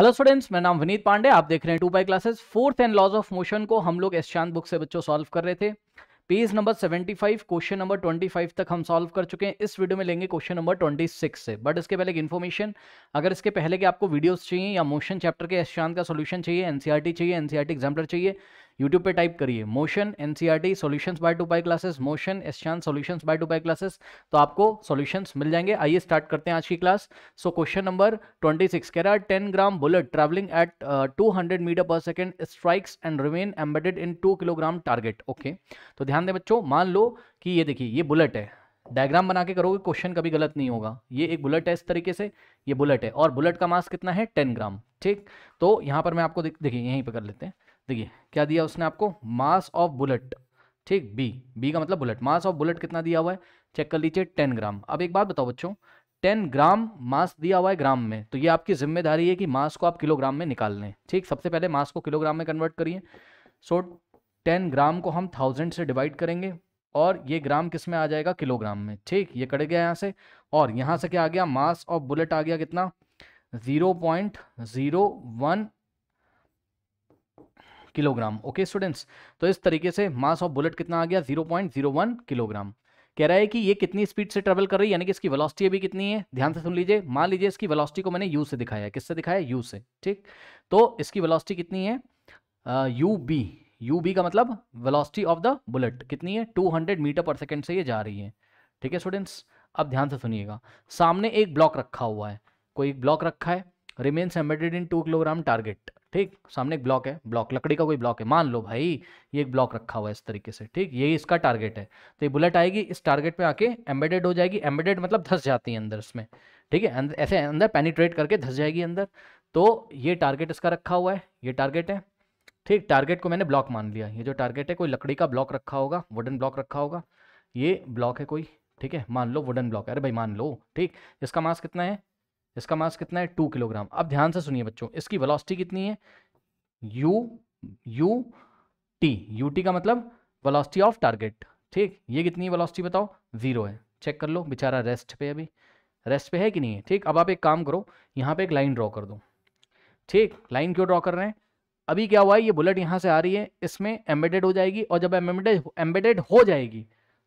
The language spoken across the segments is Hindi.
हेलो स्टूडेंट्स मैं नाम विनीत पांडे आप देख रहे हैं two by classes force and laws of motion को हम लोग एशांत बुक से बच्चों सॉल्व कर रहे थे पेज नंबर 75 क्वेश्चन नंबर 25 तक हम सॉल्व कर चुके हैं इस वीडियो में लेंगे क्वेश्चन नंबर 26 से बट इसके पहले एक इन्फॉर्मेशन अगर इसके पहले के आपको वीडियोस चाहिए या मोशन चैप्टर के एशांत का सोल्यूशन चाहिए एनसीआरटी e चाहिए एनसीआरटी एग्जाम्पलर e चाहिए यूट्यूब पे टाइप करिए motion N C R T solution by two by classes motion एशान solution by two by classes तो आपको सोल्यूशन मिल जाएंगे आइए स्टार्ट करते हैं आज की class so question number twenty six कह रहा है ten gram bullet travelling at two hundred metre per second strikes and remain embedded in two kilogram target okay तो ध्यान दें बच्चों मान लो कि ये देखिए ये बुलेट है डायग्राम बना के करोगे क्वेश्चन कभी गलत नहीं होगा ये एक बुलेट है इस तरीके से ये बुलेट है और बुलेट का मास कितना है टेन ग्राम ठीक तो यहाँ पर मैं आपको देखिए यहीं पर कर लेते हैं देखिए क्या दिया उसने आपको मास ऑफ बुलेट ठीक बी बी का मतलब बुलेट मास ऑफ बुलेट कितना दिया हुआ है चेक कर लीजिए टेन ग्राम अब एक बात बताओ बच्चों टेन ग्राम मास दिया हुआ है ग्राम में तो ये आपकी जिम्मेदारी है कि मास को आप किलोग्राम में निकाल लें ठीक सबसे पहले मास को किलोग्राम में कन्वर्ट करिए सो टेन ग्राम को हम थाउजेंड से डिवाइड करेंगे और ये ग्राम किस में आ जाएगा किलोग्राम में ठीक ये कट गया यहाँ से और यहाँ से क्या आ गया मास ऑफ बुलेट आ गया कितना zero point zero one kilogram okay students तो इस तरीके से मास ऑफ बुलेट कितना आ गया 0.01 किलोग्राम कह रहा है कि ये कितनी स्पीड से ट्रेवल कर रही है यानी कि इसकी वेलोसिटी अभी कितनी है ध्यान से सुन लीजिए मान लीजिए इसकी वेलोसिटी को मैंने यू से दिखाया है किससे दिखाया यू से ठीक तो इसकी वेलोसिटी कितनी है यू बी यू बी का मतलब वेलोसिटी ऑफ द बुलेट कितनी है 200 मीटर पर सेकेंड से ये जा रही है ठीक है स्टूडेंट्स अब ध्यान से सुनिएगा सामने एक ब्लॉक रखा हुआ है कोई एक ब्लॉक रखा है remains embedded in two kilogram target ठीक सामने एक ब्लॉक है ब्लॉक लकड़ी का कोई ब्लॉक है मान लो भाई ये एक ब्लॉक रखा हुआ है इस तरीके से ठीक यही इसका टारगेट है तो ये बुलेट आएगी इस टारगेट पे आके एम्बेडेड हो जाएगी एम्बेडेड मतलब धस जाती है अंदर इसमें ठीक है ऐसे अंदर पेनिट्रेट करके धस जाएगी अंदर तो ये टारगेट इसका रखा हुआ है ये टारगेट है ठीक टारगेट को मैंने ब्लॉक मान लिया ये जो टारगेट है कोई लकड़ी का ब्लॉक रखा होगा वुडन ब्लॉक रखा होगा ये ब्लॉक है कोई ठीक है मान लो वुडन ब्लॉक है अरे भाई मान लो ठीक इसका मास कितना है इसका मास कितना है टू किलोग्राम अब ध्यान से सुनिए बच्चों इसकी वेलोसिटी कितनी है U U T U T का मतलब वेलोसिटी ऑफ टारगेट ठीक ये कितनी है वेलोसिटी बताओ जीरो है चेक कर लो बेचारा रेस्ट पे अभी रेस्ट पे है कि नहीं है ठीक अब आप एक काम करो यहाँ पे एक लाइन ड्रॉ कर दो ठीक लाइन क्यों ड्रॉ कर रहे हैं अभी क्या हुआ है ये बुलेट यहाँ से आ रही है इसमें एम्बेडेड हो जाएगी और जब एम्बेडेड एम्बेडेड हो जाएगी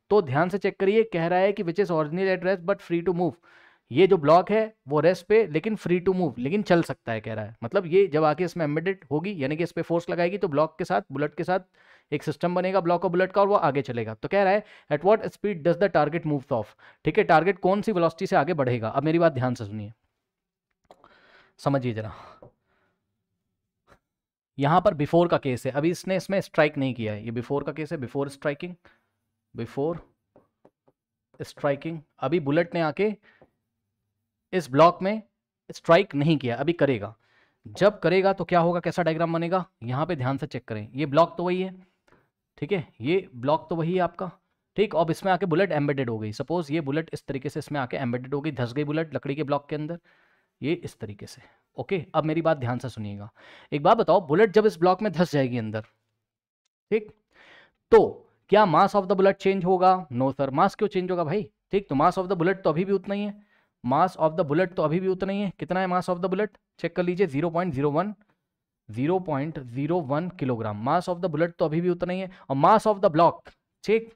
तो ध्यान से चेक करिए कह रहा है कि which is original address but free to move ये जो ब्लॉक है वो रेस्ट पे लेकिन फ्री टू मूव लेकिन चल सकता है कह रहा है मतलब ये जब आके इसमें एम्बेडेड होगी यानी कि इस पर फोर्स लगाएगी तो ब्लॉक के साथ बुलेट के साथ एक सिस्टम बनेगा ब्लॉक और बुलेट का और वो आगे चलेगा तो कह रहा है at what speed does the target move off ठीक है टारगेट कौन सी वेलोसिटी से आगे बढ़ेगा अब मेरी बात ध्यान से सुनिए समझिए जरा यहां पर बिफोर का केस है अभी इसने इसमें स्ट्राइक नहीं किया है ये बिफोर का केस है बिफोर स्ट्राइकिंग बिफोर स्ट्राइकिंग अभी बुलेट ने आके इस ब्लॉक में स्ट्राइक नहीं किया अभी करेगा जब करेगा तो क्या होगा कैसा डायग्राम बनेगा यहाँ पे ध्यान से चेक करें ये ब्लॉक तो वही है ठीक है ये ब्लॉक तो वही है आपका ठीक अब इसमें आके बुलेट एम्बेडेड हो गई सपोज ये बुलेट इस तरीके से इसमें आके एम्बेडेड हो गई धस गई बुलेट लकड़ी के ब्लॉक के अंदर ये इस तरीके से ओके अब मेरी बात ध्यान से सुनिएगा एक बात बताओ बुलेट जब इस ब्लॉक में धस जाएगी अंदर ठीक तो क्या mass of the bullet change होगा नो सर मास क्यों चेंज होगा भाई ठीक तो मास ऑफ द बुलेट तो अभी भी उतना ही है मास ऑफ द बुलेट तो अभी भी उतना ही है कितना है mass of the bullet check कर लीजिए zero point zero one zero point zero one kilogram mass of the bullet तो अभी भी उतना ही है और मास ऑफ द ब्लॉक ठीक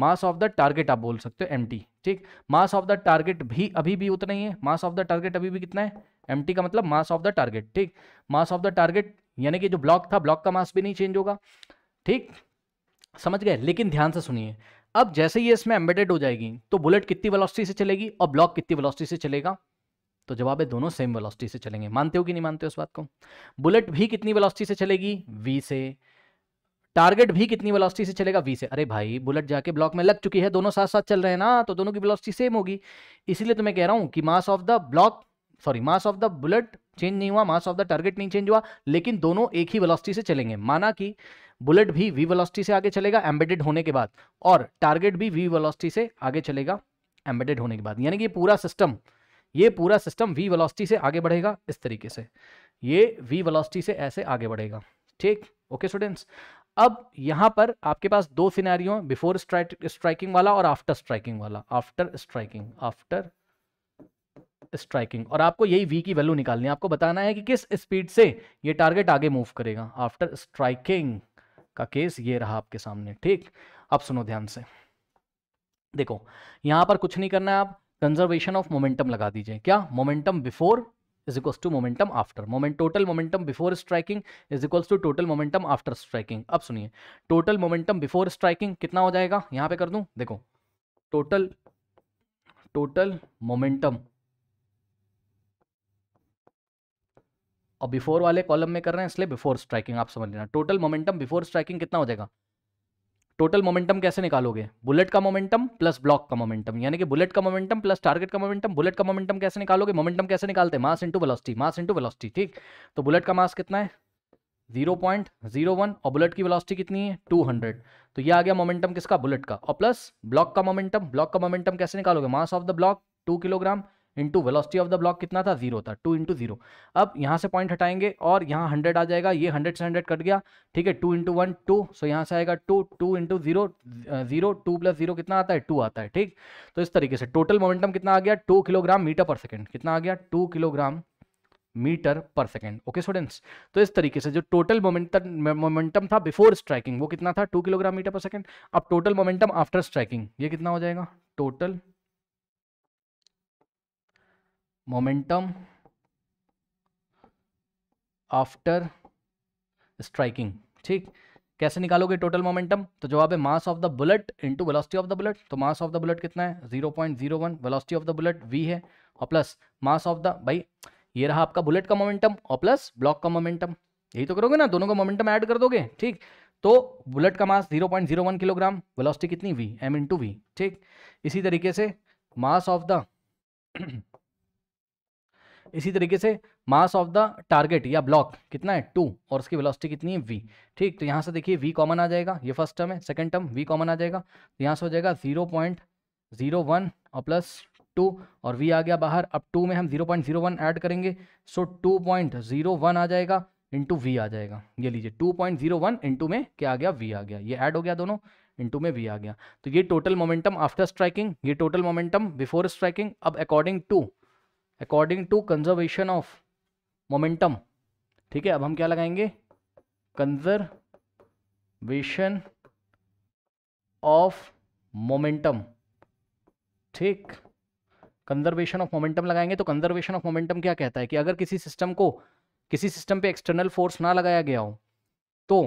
मास ऑफ द टारगेट आप बोल सकते हो एम ठीक मास ऑफ द टारगेट भी अभी भी उतना ही है मास ऑफ द टारगेट अभी भी कितना है एम का मतलब मास ऑफ द टारगेट ठीक मास ऑफ द टारगेट यानी कि जो ब्लॉक था ब्लॉक का मास भी नहीं चेंज होगा ठीक समझ गए लेकिन ध्यान से सुनिए अब जैसे ही इसमें एम्बेडेड हो जाएगी तो बुलेट कितनी वेलोसिटी से चलेगी और ब्लॉक कितनी वेलोसिटी से चलेगा तो जवाब है दोनों सेम वेलोसिटी से चलेंगे मानते हो कि नहीं मानते हो उस बात को बुलेट भी कितनी वेलोसिटी से चलेगी वी से टारगेट भी कितनी वेलोसिटी से चलेगा वी से अरे भाई बुलेट जाके ब्लॉक में लग चुकी है दोनों साथ साथ चल रहे हैं ना तो दोनों की वेलोसिटी सेम होगी इसीलिए तो मैं कह रहा हूं कि mass of the block sorry mass of the bullet change नहीं हुआ मास ऑफ द टारगेट नहीं चेंज हुआ लेकिन दोनों एक ही वेलोसिटी से चलेंगे माना कि बुलेट भी वी वेलोसिटी से आगे चलेगा एम्बेडेड होने के बाद और टारगेट भी वी वेलोसिटी से आगे चलेगा एम्बेडेड होने के बाद यानी कि ये पूरा सिस्टम ये पूरा सिस्टम वी वेलोसिटी से आगे बढ़ेगा इस तरीके से ये वी वेलोसिटी से ऐसे आगे बढ़ेगा ठीक ओके स्टूडेंट्स अब यहाँ पर आपके पास दो सिनेरियो हैं बिफोर स्ट्राइकिंग वाला और आफ्टर स्ट्राइकिंग वाला आफ्टर स्ट्राइकिंग आफ्टर स्ट्राइकिंग और आपको यही वी की वैल्यू निकालनी है आपको बताना है कि किस स्पीड से ये टारगेट आगे मूव करेगा आफ्टर स्ट्राइकिंग का केस ये रहा आपके सामने ठीक अब सुनो ध्यान से देखो यहां पर कुछ नहीं करना है आप कंजर्वेशन ऑफ मोमेंटम लगा दीजिए क्या momentum before is equals to momentum after moment total momentum before striking is equals to total momentum after striking अब सुनिए टोटल मोमेंटम बिफोर स्ट्राइकिंग कितना हो जाएगा यहां पे कर दू देखो टोटल टोटल मोमेंटम और बिफोर वाले कॉलम में कर रहे हैं इसलिए बिफोर स्ट्राइकिंग आप समझ लेना टोटल मोमेंटम बिफोर स्ट्राइकिंग कितना हो जाएगा टोटल मोमेंटम कैसे निकालोगे बुलेट का मोमेंटम प्लस ब्लॉक का मोमेंटम यानी कि बुलेट का मोमेंटम प्लस टारगेट का मोमेंटम बुलेट का मोमेंटम कैसे निकालोगे मोमेंटम कैसे निकालते हैं mass into velocity mass into velocity ठीक तो बुलेट का मास कितना है 0.01 और बुलेट की वेलोसिटी कितनी है 200 तो ये आ गया मोमेंटम किसका बुलेट का और प्लस ब्लॉक का मोमेंटम ब्लॉक का मोमेंटम कैसे निकालोगे mass of the block two kilogram into velocity of the block कितना था जीरो था टू इंटू जीरो अब यहाँ से पॉइंट हटाएंगे और यहाँ हंड्रेड आ जाएगा ये हंड्रेड से हंड्रेड कट गया ठीक है two into one two so यहाँ से आएगा two two into zero zero two plus zero कितना आता है टू आता है ठीक तो इस तरीके से टोटल मोमेंटम कितना आ गया two kilogram metre per second कितना आ गया two kilogram metre per second okay students तो इस तरीके से जो टोटल मोमेंटम मोमेंटम था बिफोर स्ट्राइकिंग वो कितना था two kilogram metre per second अब टोटल मोमेंटम आफ्टर स्ट्राइकिंग ये कितना हो जाएगा टोटल मोमेंटम आफ्टर स्ट्राइकिंग ठीक कैसे निकालोगे टोटल मोमेंटम तो जवाब है mass of the bullet into velocity of the bullet तो मास ऑफ द बुलेट कितना है 0.01 velocity of the bullet v है और प्लस मास ऑफ द भाई ये रहा आपका बुलेट का मोमेंटम और प्लस ब्लॉक का मोमेंटम यही तो करोगे ना दोनों का मोमेंटम ऐड कर दोगे ठीक तो बुलेट का मास 0.01 किलोग्राम वेलोसिटी कितनी वी एम इंटू ठीक इसी तरीके से मास ऑफ द इसी तरीके से मास ऑफ द टारगेट या ब्लॉक कितना है टू और उसकी वेलोसिटी कितनी है वी ठीक तो यहाँ से देखिए वी कॉमन आ जाएगा ये फर्स्ट टर्म है सेकंड टर्म वी कॉमन आ जाएगा तो यहाँ से हो जाएगा जीरो पॉइंट जीरो वन और प्लस टू और वी आ गया बाहर अब टू में हम zero point zero one add करेंगे so two point zero one आ जाएगा इंटू वी आ जाएगा ये लीजिए two point zero one into में क्या आ गया वी आ गया ये ऐड हो गया दोनों इंटू में वी आ गया तो ये टोटल मोमेंटम आफ्टर स्ट्राइकिंग ये टोटल मोमेंटम बिफोर स्ट्राइकिंग अब according to according to conservation of momentum ठीक है अब हम क्या लगाएंगे कंजर्वेशन ऑफ मोमेंटम ठीक कंजर्वेशन ऑफ मोमेंटम लगाएंगे तो कंजर्वेशन ऑफ मोमेंटम क्या कहता है कि अगर किसी सिस्टम को किसी सिस्टम पे एक्सटर्नल फोर्स ना लगाया गया हो तो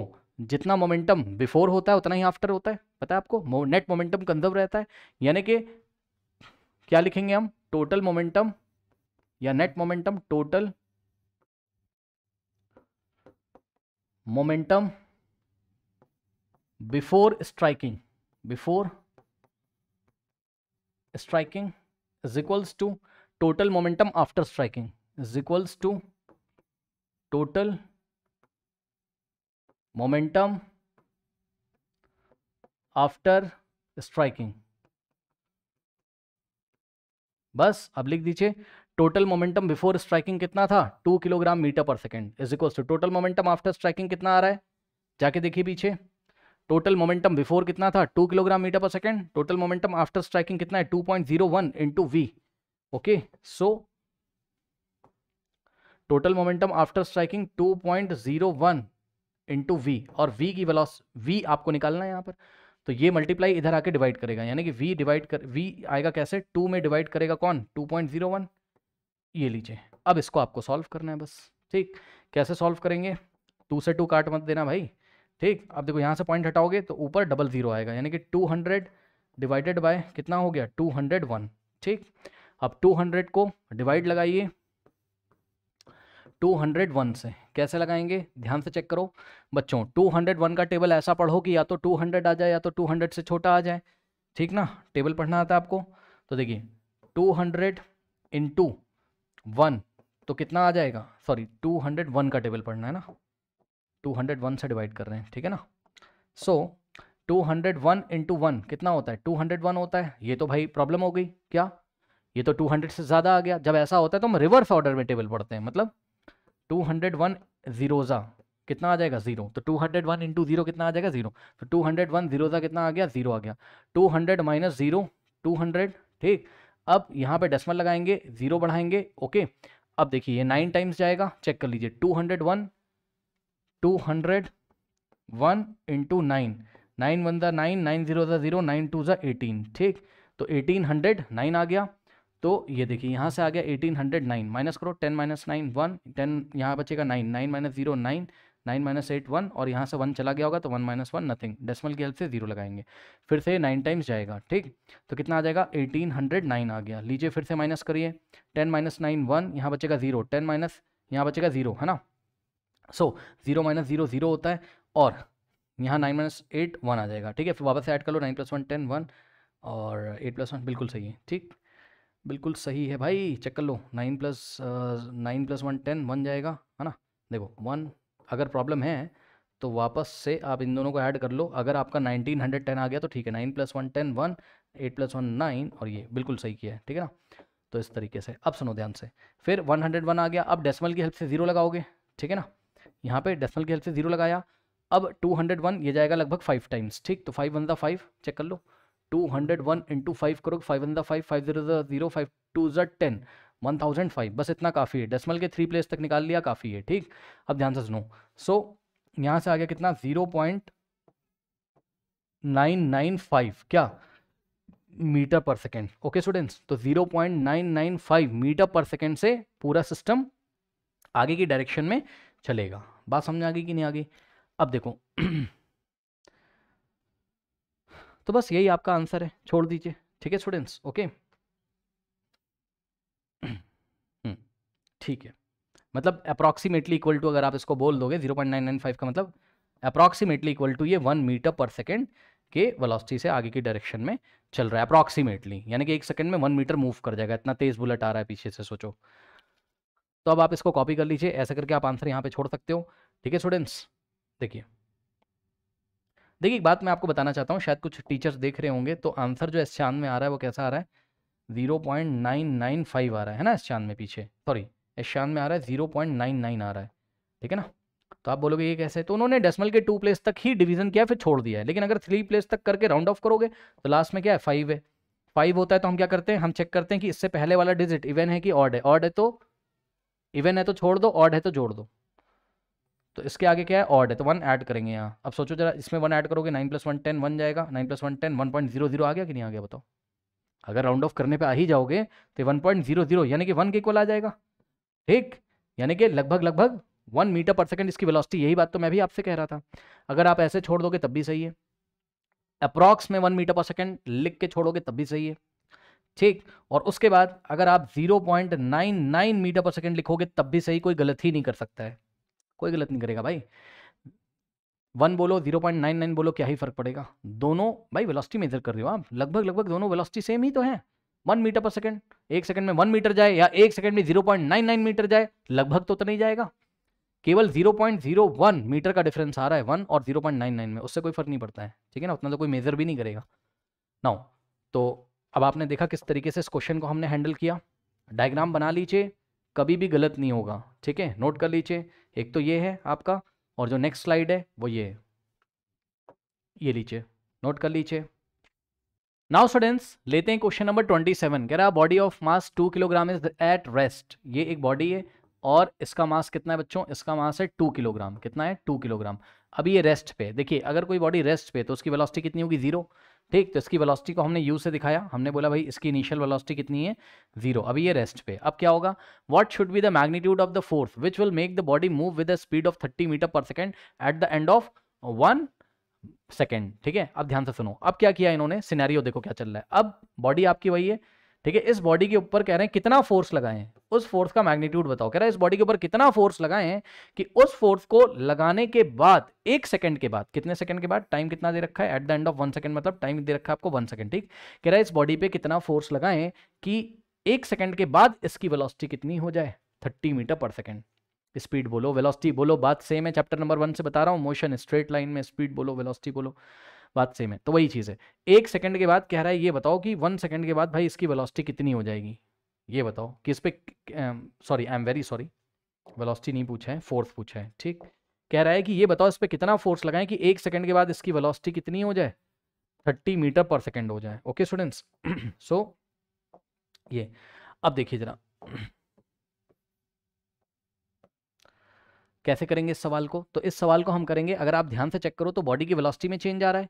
जितना मोमेंटम बिफोर होता है उतना ही आफ्टर होता है पता है आपको नेट मोमेंटम कंजर्व रहता है यानी कि क्या लिखेंगे हम टोटल मोमेंटम या net momentum total momentum before striking before striking is equals to total momentum after striking is equals to total momentum after striking बस अब लिख दीजिए टोटल मोमेंटम बिफोर स्ट्राइकिंग कितना था two kilogram metre per second is equal to total momentum after striking कितना आ रहा है जाके देखिए पीछे टोटल मोमेंटम बिफोर कितना था two kilogram metre per second total momentum after striking कितना है two point zero one into v okay so total momentum after striking two point zero one into v और वी की वेलोस वी आपको निकालना है यहां पर तो ये मल्टीप्लाई इधर आके डिवाइड करेगा यानी कि वी डिवाइड कर वी आएगा कैसे टू में डिवाइड करेगा कौन टू पॉइंट जीरो वन ये लीजिए अब इसको आपको सॉल्व करना है बस ठीक कैसे सॉल्व करेंगे टू से टू काट मत देना भाई ठीक अब देखो यहाँ से पॉइंट हटाओगे तो ऊपर डबल ज़ीरो आएगा यानी कि टू हंड्रेड डिवाइडेड बाय कितना हो गया टू हंड्रेड वन ठीक अब टू हंड्रेड को डिवाइड लगाइए टू हंड्रेड वन से कैसे लगाएंगे ध्यान से चेक करो बच्चों टू हंड्रेड वन का टेबल ऐसा पढ़ो कि या तो टू हंड्रेड आ जाए या तो टू हंड्रेड से छोटा आ जाए ठीक ना टेबल पढ़ना आता है आपको तो देखिए two hundred in two one तो कितना आ जाएगा सॉरी टू हंड्रेड वन का टेबल पढ़ना है ना टू हंड्रेड वन से डिवाइड कर रहे हैं ठीक है ना so two hundred one into one कितना होता है टू हंड्रेड वन होता है ये तो भाई प्रॉब्लम हो गई क्या ये तो टू हंड्रेड से ज़्यादा आ गया जब ऐसा होता है तो हम रिवर्स ऑर्डर में टेबल पढ़ते हैं मतलब टू हंड्रेड वन जीरोज़ा कितना आ जाएगा जीरो तो two hundred one into zero कितना आ जाएगा जीरो तो टू हंड्रेड वन जीरोज़ा कितना आ गया जीरो आ गया two hundred minus zero two hundred ठीक अब यहाँ पे डेसिमल लगाएंगे ज़ीरो बढ़ाएंगे ओके अब देखिए ये नाइन टाइम्स जाएगा चेक कर लीजिए two hundred one two hundred one into nine nine one ज़ा नाइन नाइन ज़ीरो ज़ा ज़ीरो नाइन टू ज़ा एटीन ठीक तो एटीन हंड्रेड नाइन आ गया तो ये देखिए यहाँ से आ गया एटीन हंड्रेड नाइन माइनस करो ten minus nine one ten यहाँ बचेगा nine nine minus zero nine nine minus eight one और यहाँ से वन चला गया होगा तो one minus one nothing decimal की हेल्प से जीरो लगाएंगे फिर से नाइन टाइम्स जाएगा ठीक तो कितना आ जाएगा एटीन हंड्रेड नाइन आ गया लीजिए फिर से माइनस करिए टेन माइनस नाइन वन यहाँ बचेगा जीरो टेन माइनस यहाँ बचेगा जीरो है ना so zero minus zero zero होता है और यहाँ नाइन माइनस एट वन आ जाएगा ठीक है फिर वापस ऐड कर लो nine plus one ten one और एट प्लस वन बिल्कुल सही है ठीक बिल्कुल सही है भाई चेक कर लो nine plus nine plus one ten one जाएगा है ना देखो वन अगर प्रॉब्लम है तो वापस से आप इन दोनों को ऐड कर लो अगर आपका 1910 आ गया तो ठीक है nine plus one ten one eight plus one nine और ये बिल्कुल सही किया है ठीक है ना तो इस तरीके से अब सुनो ध्यान से फिर 101 आ गया अब डेसिमल की हेल्प से ज़ीरो लगाओगे ठीक है ना यहाँ पे डेसिमल की हेल्प से ज़ीरो लगाया अब 201 ये जाएगा लगभग फाइव टाइम्स ठीक तो फाइव वन ज़ा फाइव चेक कर लो two hundred one into five करोगे five one five five five zero zero five two जट टेन वन थाउजेंड फाइव बस इतना काफ़ी है डेसिमल के थ्री प्लेस तक निकाल लिया काफ़ी है ठीक अब ध्यान से सुनो सो यहाँ से आ गया कितना zero point nine nine five क्या metre per second okay students तो zero point nine nine five metre per second से पूरा सिस्टम आगे की डायरेक्शन में चलेगा बात समझ आ गई कि नहीं आ गई अब देखो तो बस यही आपका आंसर है छोड़ दीजिए ठीक है स्टूडेंट्स ओके ठीक है मतलब अप्रॉक्सीमेटली इक्वल टू अगर आप इसको बोल दोगे 0.995 का मतलब अप्रॉक्सीमेटली इक्वल टू ये वन मीटर पर सेकेंड के वेलोसिटी से आगे की डायरेक्शन में चल रहा है अप्रॉक्सीमेटली यानी कि एक सेकंड में वन मीटर मूव कर जाएगा इतना तेज़ बुलेट आ रहा है पीछे से सोचो तो अब आप इसको कॉपी कर लीजिए ऐसा करके आप आंसर यहाँ पे छोड़ सकते हो ठीक है स्टूडेंट्स देखिए देखिए एक बात मैं आपको बताना चाहता हूँ शायद कुछ टीचर्स देख रहे होंगे तो आंसर जो एस चांद में आ रहा है वो कैसा आ रहा है zero point nine nine five आ रहा है ना एस चांद में पीछे सॉरी एशान में आ रहा है जीरो पॉइंट नाइन नाइन आ रहा है ठीक है ना तो आप बोलोगे ये कैसे तो उन्होंने डेसिमल के टू प्लेस तक ही डिवीजन किया फिर छोड़ दिया है लेकिन अगर थ्री प्लेस तक करके राउंड ऑफ करोगे तो लास्ट में क्या है फाइव है फाइव होता है तो हम क्या करते हैं हम चेक करते हैं कि इससे पहले वाला डिजिट इवन है कि ऑड है ऑड है तो इवन है तो छोड़ दो ऑड है तो जोड़ दो तो इसके आगे क्या है ऑड है तो वन ऐड करेंगे यहाँ अब सोचो जरा इसमें वन ऐड करोगे nine plus one ten one जाएगा nine plus one ten one point zero zero आ गया कि नहीं आ गया बताओ अगर राउंड ऑफ करने पे आ ही जाओगे तो वन पॉइंट जीरो जीरो यानी कि वन के इक्वल आ जाएगा ठीक यानी कि लगभग लगभग वन मीटर पर सेकेंड इसकी वेलोसिटी यही बात तो मैं भी आपसे कह रहा था अगर आप ऐसे छोड़ दोगे तब भी सही है अप्रॉक्स में वन मीटर पर सेकेंड लिख के छोड़ोगे तब भी सही है ठीक और उसके बाद अगर आप 0.99 मीटर पर सेकेंड लिखोगे तब भी सही कोई गलत ही नहीं कर सकता है कोई गलत नहीं करेगा भाई वन बोलो जीरो पॉइंट नाइन नाइन बोलो क्या ही फर्क पड़ेगा दोनों भाई वेलोसिटी मेजर कर रहे हो आप लगभग लगभग दोनों वेलोसिटी सेम ही तो हैं वन मीटर पर सेकेंड एक सेकेंड में वन मीटर जाए या एक सेकेंड में zero point nine nine meter जाए लगभग तो, तो नहीं जाएगा केवल zero point zero one meter का डिफरेंस आ रहा है वन और जीरो पॉइंट नाइन नाइन में उससे कोई फर्क नहीं पड़ता है ठीक है ना उतना तो कोई मेजर भी नहीं करेगा नाउ तो अब आपने देखा किस तरीके से इस क्वेश्चन को हमने हैंडल किया डायग्राम बना लीजिए कभी भी गलत नहीं होगा ठीक है नोट कर लीजिए एक तो ये है आपका और जो नेक्स्ट स्लाइड है वो ये है ये लीजिए नोट कर लीजिए नाउ स्टूडेंट्स लेते हैं क्वेश्चन नंबर ट्वेंटी सेवन कह रहा body of mass two kilogram is at rest ये एक बॉडी है और इसका मास कितना है बच्चों इसका मास है टू किलोग्राम कितना है टू किलोग्राम अभी ये रेस्ट पे देखिए अगर कोई बॉडी रेस्ट पे तो उसकी वेलोसिटी कितनी होगी जीरो ठीक तो इसकी वेलोसिटी को हमने यू से दिखाया हमने बोला भाई इसकी इनिशियल वेलोसिटी कितनी है जीरो अभी ये रेस्ट पे अब क्या होगा what should be the magnitude of the force which will make the body move with the speed of thirty metre per second at the end of one second ठीक है अब ध्यान से सुनो अब क्या किया इन्होंने सिनेरियो देखो क्या चल रहा है अब बॉडी आपकी वही है ठीक है इस बॉडी के ऊपर कह रहे हैं कितना फोर्स लगाए हैं उस फोर्स का मैग्नीट्यूड बताओ कह रहा है इस बॉडी के ऊपर कितना फोर्स लगाए हैं कि उस फोर्स को लगाने के बाद एक सेकंड के बाद कितने सेकंड के बाद टाइम कितना दे रखा है at the end of one second मतलब टाइम दे रखा है आपको वन सेकंड ठीक कह रहा है इस बॉडी पे कितना फोर्स लगाए कि एक सेकंड के बाद इसकी वेलोसिटी कितनी हो जाए thirty metre per second speed बोलो वेलोसिटी बोलो बात सेम है चैप्टर नंबर वन से बता रहा हूँ मोशन स्ट्रेट लाइन में स्पीड बोलो वेलोसिटी बोलो बात सेम है तो वही चीज़ है एक सेकंड के बाद कह रहा है ये बताओ कि वन सेकंड के बाद भाई इसकी वेलोसिटी कितनी हो जाएगी ये बताओ कि इस पर sorry I am very sorry velocity नहीं पूछा है फोर्स पूछा है ठीक कह रहा है कि ये बताओ इस पर कितना फोर्स लगाएं कि एक सेकंड के बाद इसकी वेलोसिटी कितनी हो जाए थर्टी मीटर पर सेकेंड हो जाए ओके स्टूडेंट्स सो ये अब देखिए जरा कैसे करेंगे इस सवाल को तो इस सवाल को हम करेंगे अगर आप ध्यान से चेक करो तो बॉडी की वेलोसिटी में चेंज आ रहा है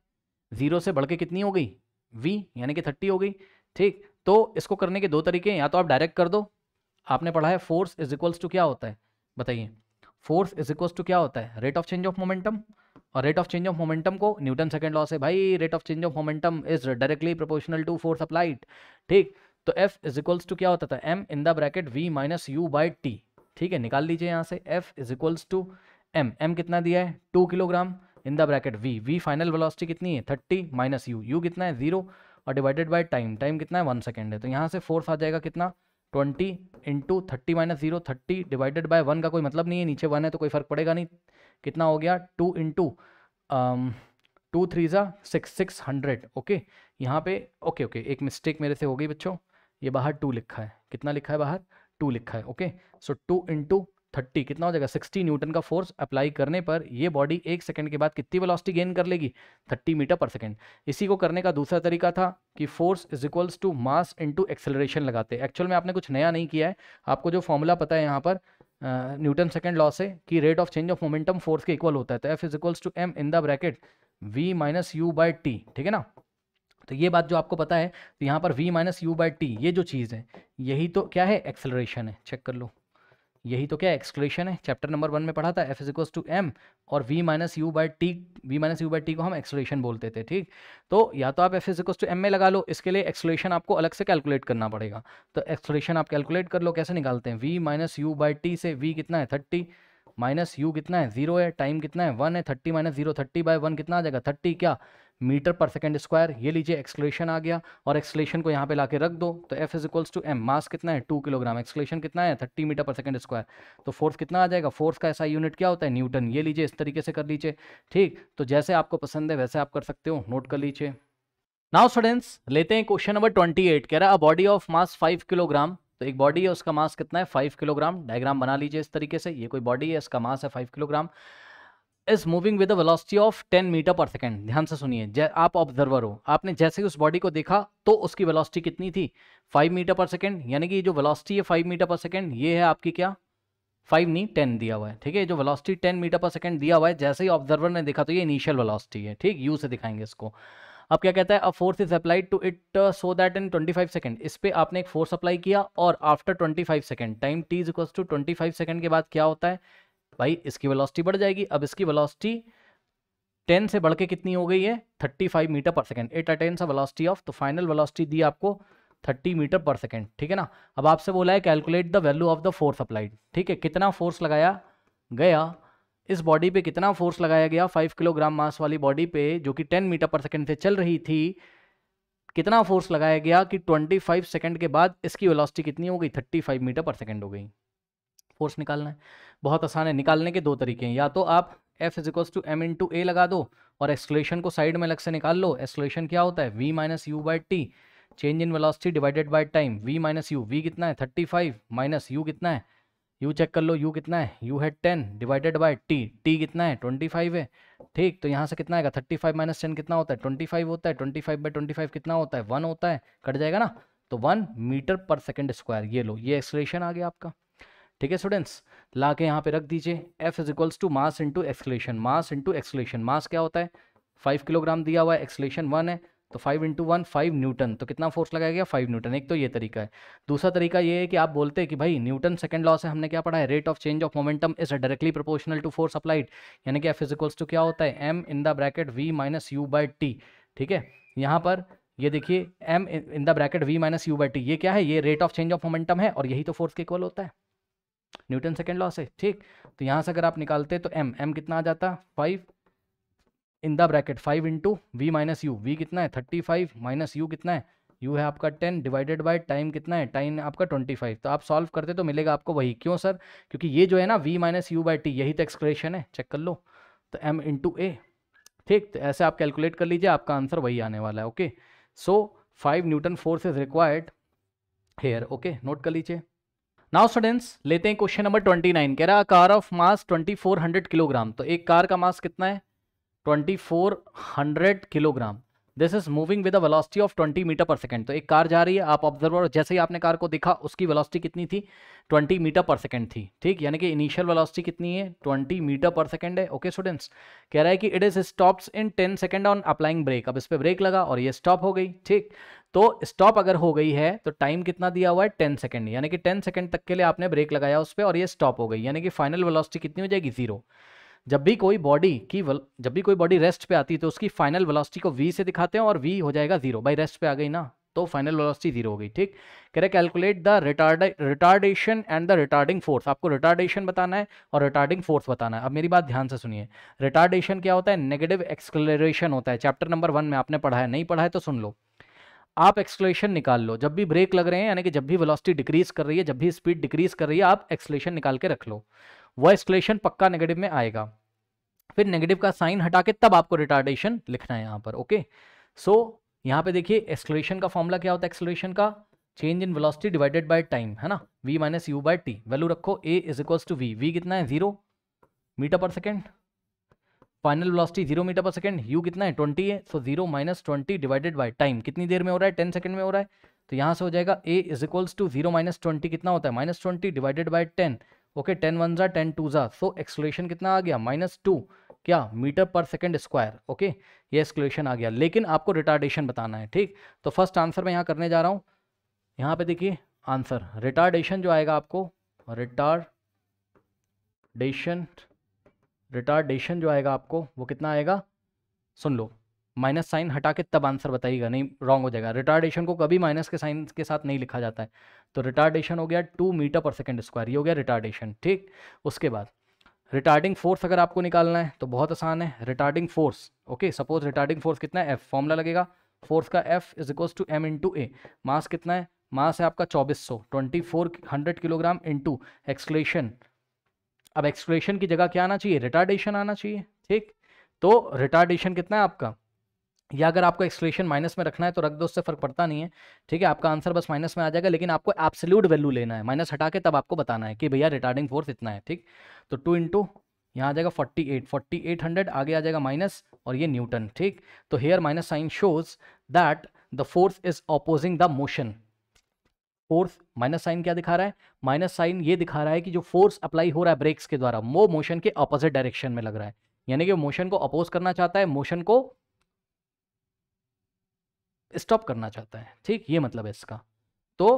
जीरो से बढ़ के कितनी हो गई वी यानी कि थर्टी हो गई ठीक तो इसको करने के दो तरीके हैं या तो आप डायरेक्ट कर दो आपने पढ़ा है फोर्स इज इक्वल्स टू क्या होता है बताइए फोर्स इज इक्वल्स टू क्या होता है rate of change of momentum और rate of change of momentum को न्यूटन सेकेंड लॉ से भाई rate of change of momentum is directly proportional to force applied ठीक तो एफ इज इक्वल्स टू क्या होता था m in the bracket we minus you by T ठीक है निकाल लीजिए यहाँ से f is equals to m m कितना दिया है two kilogram in the bracket we v final velocity कितनी है थर्टी माइनस यू यू कितना है जीरो और डिवाइडेड बाय टाइम टाइम कितना है वन सेकेंड है तो यहाँ से फोर्स आ जाएगा कितना twenty into thirty minus zero thirty divided by one का कोई मतलब नहीं है नीचे वन है तो कोई फर्क पड़ेगा नहीं कितना हो गया टू इंटू टू थ्री ज़ा सिक्स सिक्स हंड्रेड ओके यहाँ पे ओके ओके एक मिस्टेक मेरे से हो गई बच्चों ये बाहर टू लिखा है कितना लिखा है बाहर टू लिखा है okay so two into thirty कितना हो जाएगा सिक्सटी न्यूटन का फोर्स अप्लाई करने पर यह बॉडी एक सेकंड के बाद कितनी वेलोसिटी गेन कर लेगी थर्टी मीटर पर सेकंड इसी को करने का दूसरा तरीका था कि force is equals to mass into acceleration लगाते एक्चुअल में आपने कुछ नया नहीं किया है आपको जो फॉर्मूला पता है यहाँ पर न्यूटन सेकेंड लॉ से कि rate of change of momentum force के इक्वल होता है तो F is equals to M in the bracket we minus you by T ठीक है ना तो ये बात जो आपको पता है तो यहाँ पर v minus you by T ये जो चीज़ है यही तो क्या है एक्सेलरेशन है चेक कर लो यही तो क्या एक्सक्लेशन है चैप्टर नंबर वन में पढ़ा था एफ इज टू एम और v minus you by t v minus you by t को हम एक्सक्लेशन बोलते थे ठीक तो या तो आप एफ इज टू एम में लगा लो इसके लिए एक्सक्लेशन आपको अलग से कैलकुलेट करना पड़ेगा तो एक्सक्लेशन आप कैलकुलेट कर लो कैसे निकालते हैं v minus you by t से वी कितना है थर्टी माइनस यू कितना है जीरो है टाइम कितना है वन है thirty minus zero thirty by one कितना आ जाएगा थर्टी क्या मीटर पर सेकेंड स्क्वायर ये लीजिए एक्सलेशन आ गया और एक्सलेशन को यहाँ पे लाके रख दो तो F is equals to M mass कितना है टू किलोग्राम एक्सलेशन कितना है thirty metre per second square तो फोर्स कितना आ जाएगा फोर्स का ऐसा यूनिट क्या होता है न्यूटन ये लीजिए इस तरीके से कर लीजिए ठीक तो जैसे आपको पसंद है वैसे आप कर सकते हो नोट कर लीजिए नाउ स्टूडेंट्स लेते हैं क्वेश्चन नंबर ट्वेंटी एट कह रहा है body of mass five kilogram तो एक बॉडी है उसका मास कितना है फाइव किलोग्राम डायग्राम बना लीजिए इस तरीके से ये कोई बॉडी है इसका मास है five kilogram is moving with velocity of 10 metre per second ध्यान से सुनिए आप ऑब्जर्वर हो आपने जैसे ही उस बॉडी को देखा तो उसकी वेलोसिटी कितनी थी 5 मीटर पर सेकेंड यानी कि जो वेलोसिटी है 5 मीटर पर सेकेंड ये है आपकी क्या 5 नहीं 10 दिया हुआ है ठीक है जो वेलोसिटी 10 मीटर पर सेकेंड दिया हुआ है जैसे ही ऑब्जर्वर ने देखा तो ये इनिशियल वेलासिटी है ठीक यू से दिखाएंगे इसको अब क्या कहता है a force is applied to it so that in 25 second इस पर आपने एक फोर्स अप्लाई किया और after 25 second time T is equal to five second के बाद क्या होता है भाई इसकी वेलोसिटी बढ़ जाएगी अब इसकी वेलोसिटी 10 से बढ़ के कितनी हो गई है 35 मीटर पर सेकेंड एट सा वेलोसिटी ऑफ तो फाइनल वेलोसिटी दी आपको 30 मीटर पर सेकेंड ठीक है ना अब आपसे बोला है calculate the value of the force applied ठीक है कितना फोर्स लगाया गया इस बॉडी पे कितना फोर्स लगाया गया 5 किलोग्राम मास वाली बॉडी पे जो कि 10 मीटर पर सेकेंड से चल रही थी कितना फोर्स लगाया गया कि 25 सेकंड के बाद इसकी वेलोसिटी कितनी हो गई 35 मीटर पर सेकंड हो गई फोर्स निकालना है बहुत आसान है निकालने के दो तरीके हैं या तो आप F is equals to M into A लगा दो और एक्सलेशन को साइड में अलग से निकाल लो एक्सलेशन क्या होता है V minus you by T change in velocity divided by time V minus you we कितना है थर्टी फाइव माइनस यू कितना है यू चेक कर लो यू कितना है यू है ten divided by T T कितना है ट्वेंटी फाइव है ठीक तो यहाँ से कितना आएगा थर्टी फाइव माइनस टेन कितना होता है ट्वेंटी फाइव होता है twenty five by twenty five कितना होता है वन होता है कट जाएगा ना तो one metre per second square ये लो ये एक्सलेशन आ गया आपका ठीक है स्टूडेंट्स ला के यहाँ पे रख दीजिए F is equals to mass into acceleration mass into acceleration mass क्या होता है फाइव किलोग्राम दिया हुआ है एक्सलेशन वन है तो five into one five newton तो कितना फोर्स लगाया गया फाइव न्यूटन एक तो ये तरीका है दूसरा तरीका ये है कि आप बोलते हैं कि भाई न्यूटन सेकंड लॉ से हमने क्या पढ़ा है rate of change of momentum is directly proportional to force applied यानी कि एफ इजिकल्स टू क्या होता है M in the bracket we minus you by T ठीक है यहाँ पर ये देखिए M in the bracket we minus you by T ये क्या है ये rate of change of momentum है और यही तो फोर्स के इक्वल होता है न्यूटन सेकेंड लॉ से ठीक तो यहाँ से अगर आप निकालते तो एम एम कितना आ जाता five in the bracket five into V minus you we कितना है थर्टी फाइव माइनस यू कितना है यू है आपका टेन डिवाइडेड बाय टाइम कितना है टाइम आपका ट्वेंटी फाइव तो आप सॉल्व करते तो मिलेगा आपको वही क्यों सर क्योंकि ये जो है ना V minus you by T यही तो एक्सप्रेशन है चेक कर लो तो एम इंटू ए ठीक तो ऐसे आप कैलकुलेट कर लीजिए आपका आंसर वही आने वाला है okay so five newton force is required here okay note कर लीजिए नाउ स्टूडेंट्स लेते हैं क्वेश्चन नंबर ट्वेंटी नाइन कह रहा car of mass twenty four hundred kilogram तो एक कार का मास कितना है twenty four hundred kilogram this is moving with a velocity of 20 metre per second तो एक कार जा रही है आप ऑब्जर्व जैसे ही आपने कार को देखा उसकी वेलोसिटी कितनी थी 20 मीटर पर सेकंड थी ठीक यानी कि इनिशियल वेलोसिटी कितनी है 20 मीटर पर सेकंड है ओके स्टूडेंट्स कह रहा है कि it is stops in 10 second on applying brake अब इस पर ब्रेक लगा और ये स्टॉप हो गई ठीक तो स्टॉप अगर हो गई है तो टाइम कितना दिया हुआ है टेन सेकेंड यानी कि टेन सेकेंड तक के लिए आपने ब्रेक लगाया उस पर और ये स्टॉप हो गई यानी कि फाइनल वेलोसिटी कितनी हो जाएगी जीरो जब भी कोई बॉडी की वल, जब भी कोई बॉडी रेस्ट पे आती है तो उसकी फाइनल वेलोसिटी को वी से दिखाते हैं और वी हो जाएगा जीरो बाई रेस्ट पे आ गई ना तो फाइनल वेलोसिटी जीरो हो गई ठीक कह रहे calculate the retard retardation and the retarding force आपको रिटार्डेशन बताना है और रिटार्डिंग फोर्स बताना है अब मेरी बात ध्यान से सुनिए रिटार्डेशन क्या होता है नेगेटिव एक्सक्लेरेशन होता है चैप्टर नंबर वन में आपने पढ़ा है नहीं पढ़ा है तो सुन लो आप एक्सलेशन निकाल लो जब भी ब्रेक लग रहे हैं यानी कि जब भी वेलोसिटी डिक्रीज कर रही है जब भी स्पीड डिक्रीज कर रही है आप एक्सलेशन निकाल के रख लो वह एक्सलेशन पक्का नेगेटिव में आएगा फिर नेगेटिव का साइन हटा के तब आपको रिटार्डेशन लिखना है यहाँ पर ओके सो so, यहाँ पे देखिए एक्सलेशन का फॉर्मूला क्या होता है एक्सलेशन का change in velocity divided by time है ना V minus you by T value रखो A is equals to V V कितना है zero metre per second final velocity zero metre per second U कितना है ट्वेंटी है so zero minus twenty divided by time कितनी देर में हो रहा है टेन सेकंड में हो रहा है तो यहाँ से हो जाएगा A is equals to zero minus twenty कितना होता है minus twenty divided by ten okay ten one जा टेन टू जा सो एक्सलेशन कितना आ गया माइनस टू क्या metre per second square okay ये एक्सलेशन आ गया लेकिन आपको रिटार्डेशन बताना है ठीक तो फर्स्ट आंसर मैं यहाँ करने जा रहा हूँ यहाँ पे देखिए आंसर रिटार्डेशन जो आएगा आपको रिटार्डेशन रिटार्डेशन जो आएगा आपको वो कितना आएगा सुन लो माइनस साइन हटा के तब आंसर बताइएगा नहीं रॉन्ग हो जाएगा रिटार्डेशन को कभी माइनस के साइन के साथ नहीं लिखा जाता है तो रिटार्डेशन हो गया two metre per second square ये हो गया रिटार्डेशन ठीक उसके बाद रिटार्डिंग फोर्स अगर आपको निकालना है तो बहुत आसान है retarding force okay suppose retarding force कितना है एफ फॉर्मूला लगेगा फोर्स का F is equals to M into A mass कितना है मास है आपका चौबीस सौ twenty four hundred kilogram into acceleration अब एक्सप्लेशन की जगह क्या आना चाहिए रिटार्डेशन आना चाहिए ठीक तो रिटार्डेशन कितना है आपका या अगर आपको एक्सलेशन माइनस में रखना है तो रख दो उससे फर्क पड़ता नहीं है ठीक है आपका आंसर बस माइनस में आ जाएगा लेकिन आपको एब्सोल्यूट वैल्यू लेना है माइनस हटा के तब आपको बताना है कि भैया रिटार्डिंग फोर्स इतना है ठीक तो टू इंटू यहाँ आ जाएगा forty eight forty eight hundred आगे आ जाएगा माइनस और ये न्यूटन ठीक तो here minus sign shows that the force is opposing the motion force minus sign क्या दिखा रहा है माइनस साइन ये दिखा रहा है कि जो फोर्स अप्लाई हो रहा है ब्रेक्स के द्वारा वो मोशन के अपोजिट डायरेक्शन में लग रहा है यानी कि मोशन को अपोज करना चाहता है मोशन को स्टॉप करना चाहता है ठीक ये मतलब है इसका तो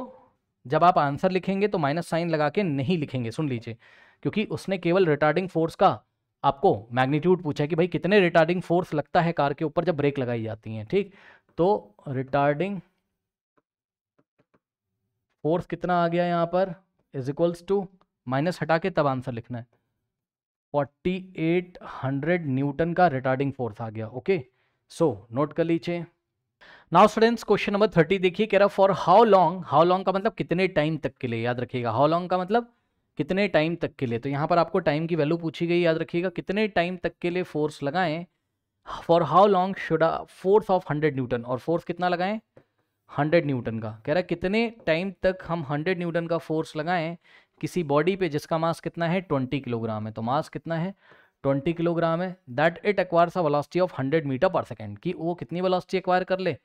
जब आप आंसर लिखेंगे तो माइनस साइन लगा के नहीं लिखेंगे सुन लीजिए क्योंकि उसने केवल रिटार्डिंग फोर्स का आपको मैग्नीट्यूड पूछा है कि भाई कितने रिटार्डिंग फोर्स लगता है कार के ऊपर जब ब्रेक लगाई जाती हैं ठीक तो रिटार्डिंग फोर्स कितना आ गया यहाँ पर इज इक्वल्स टू माइनस हटा के तब आंसर लिखना है फोर्टी एट हंड्रेड न्यूटन का रिटार्डिंग फोर्स आ गया ओके सो नोट कर लीजिए now students question number thirty देखिए कह रहा for how long how long का मतलब कितने टाइम तक के लिए याद रखिएगा हाउ लॉन्ग का मतलब कितने टाइम तक के लिए तो यहाँ पर आपको टाइम की वैल्यू पूछी गई याद रखिएगा कितने टाइम तक के लिए फोर्स लगाएं for how long should force of hundred newton और फोर्स कितना लगाएं हंड्रेड न्यूटन का कह रहा है कितने टाइम तक हम हंड्रेड न्यूटन का फोर्स लगाएं किसी बॉडी पे जिसका मास कितना है ट्वेंटी किलोग्राम है तो मास कितना है ट्वेंटी किलोग्राम है that it acquires a velocity of hundred metre per second कि वो कितनी वेलोसिटी एक्वायर कर ले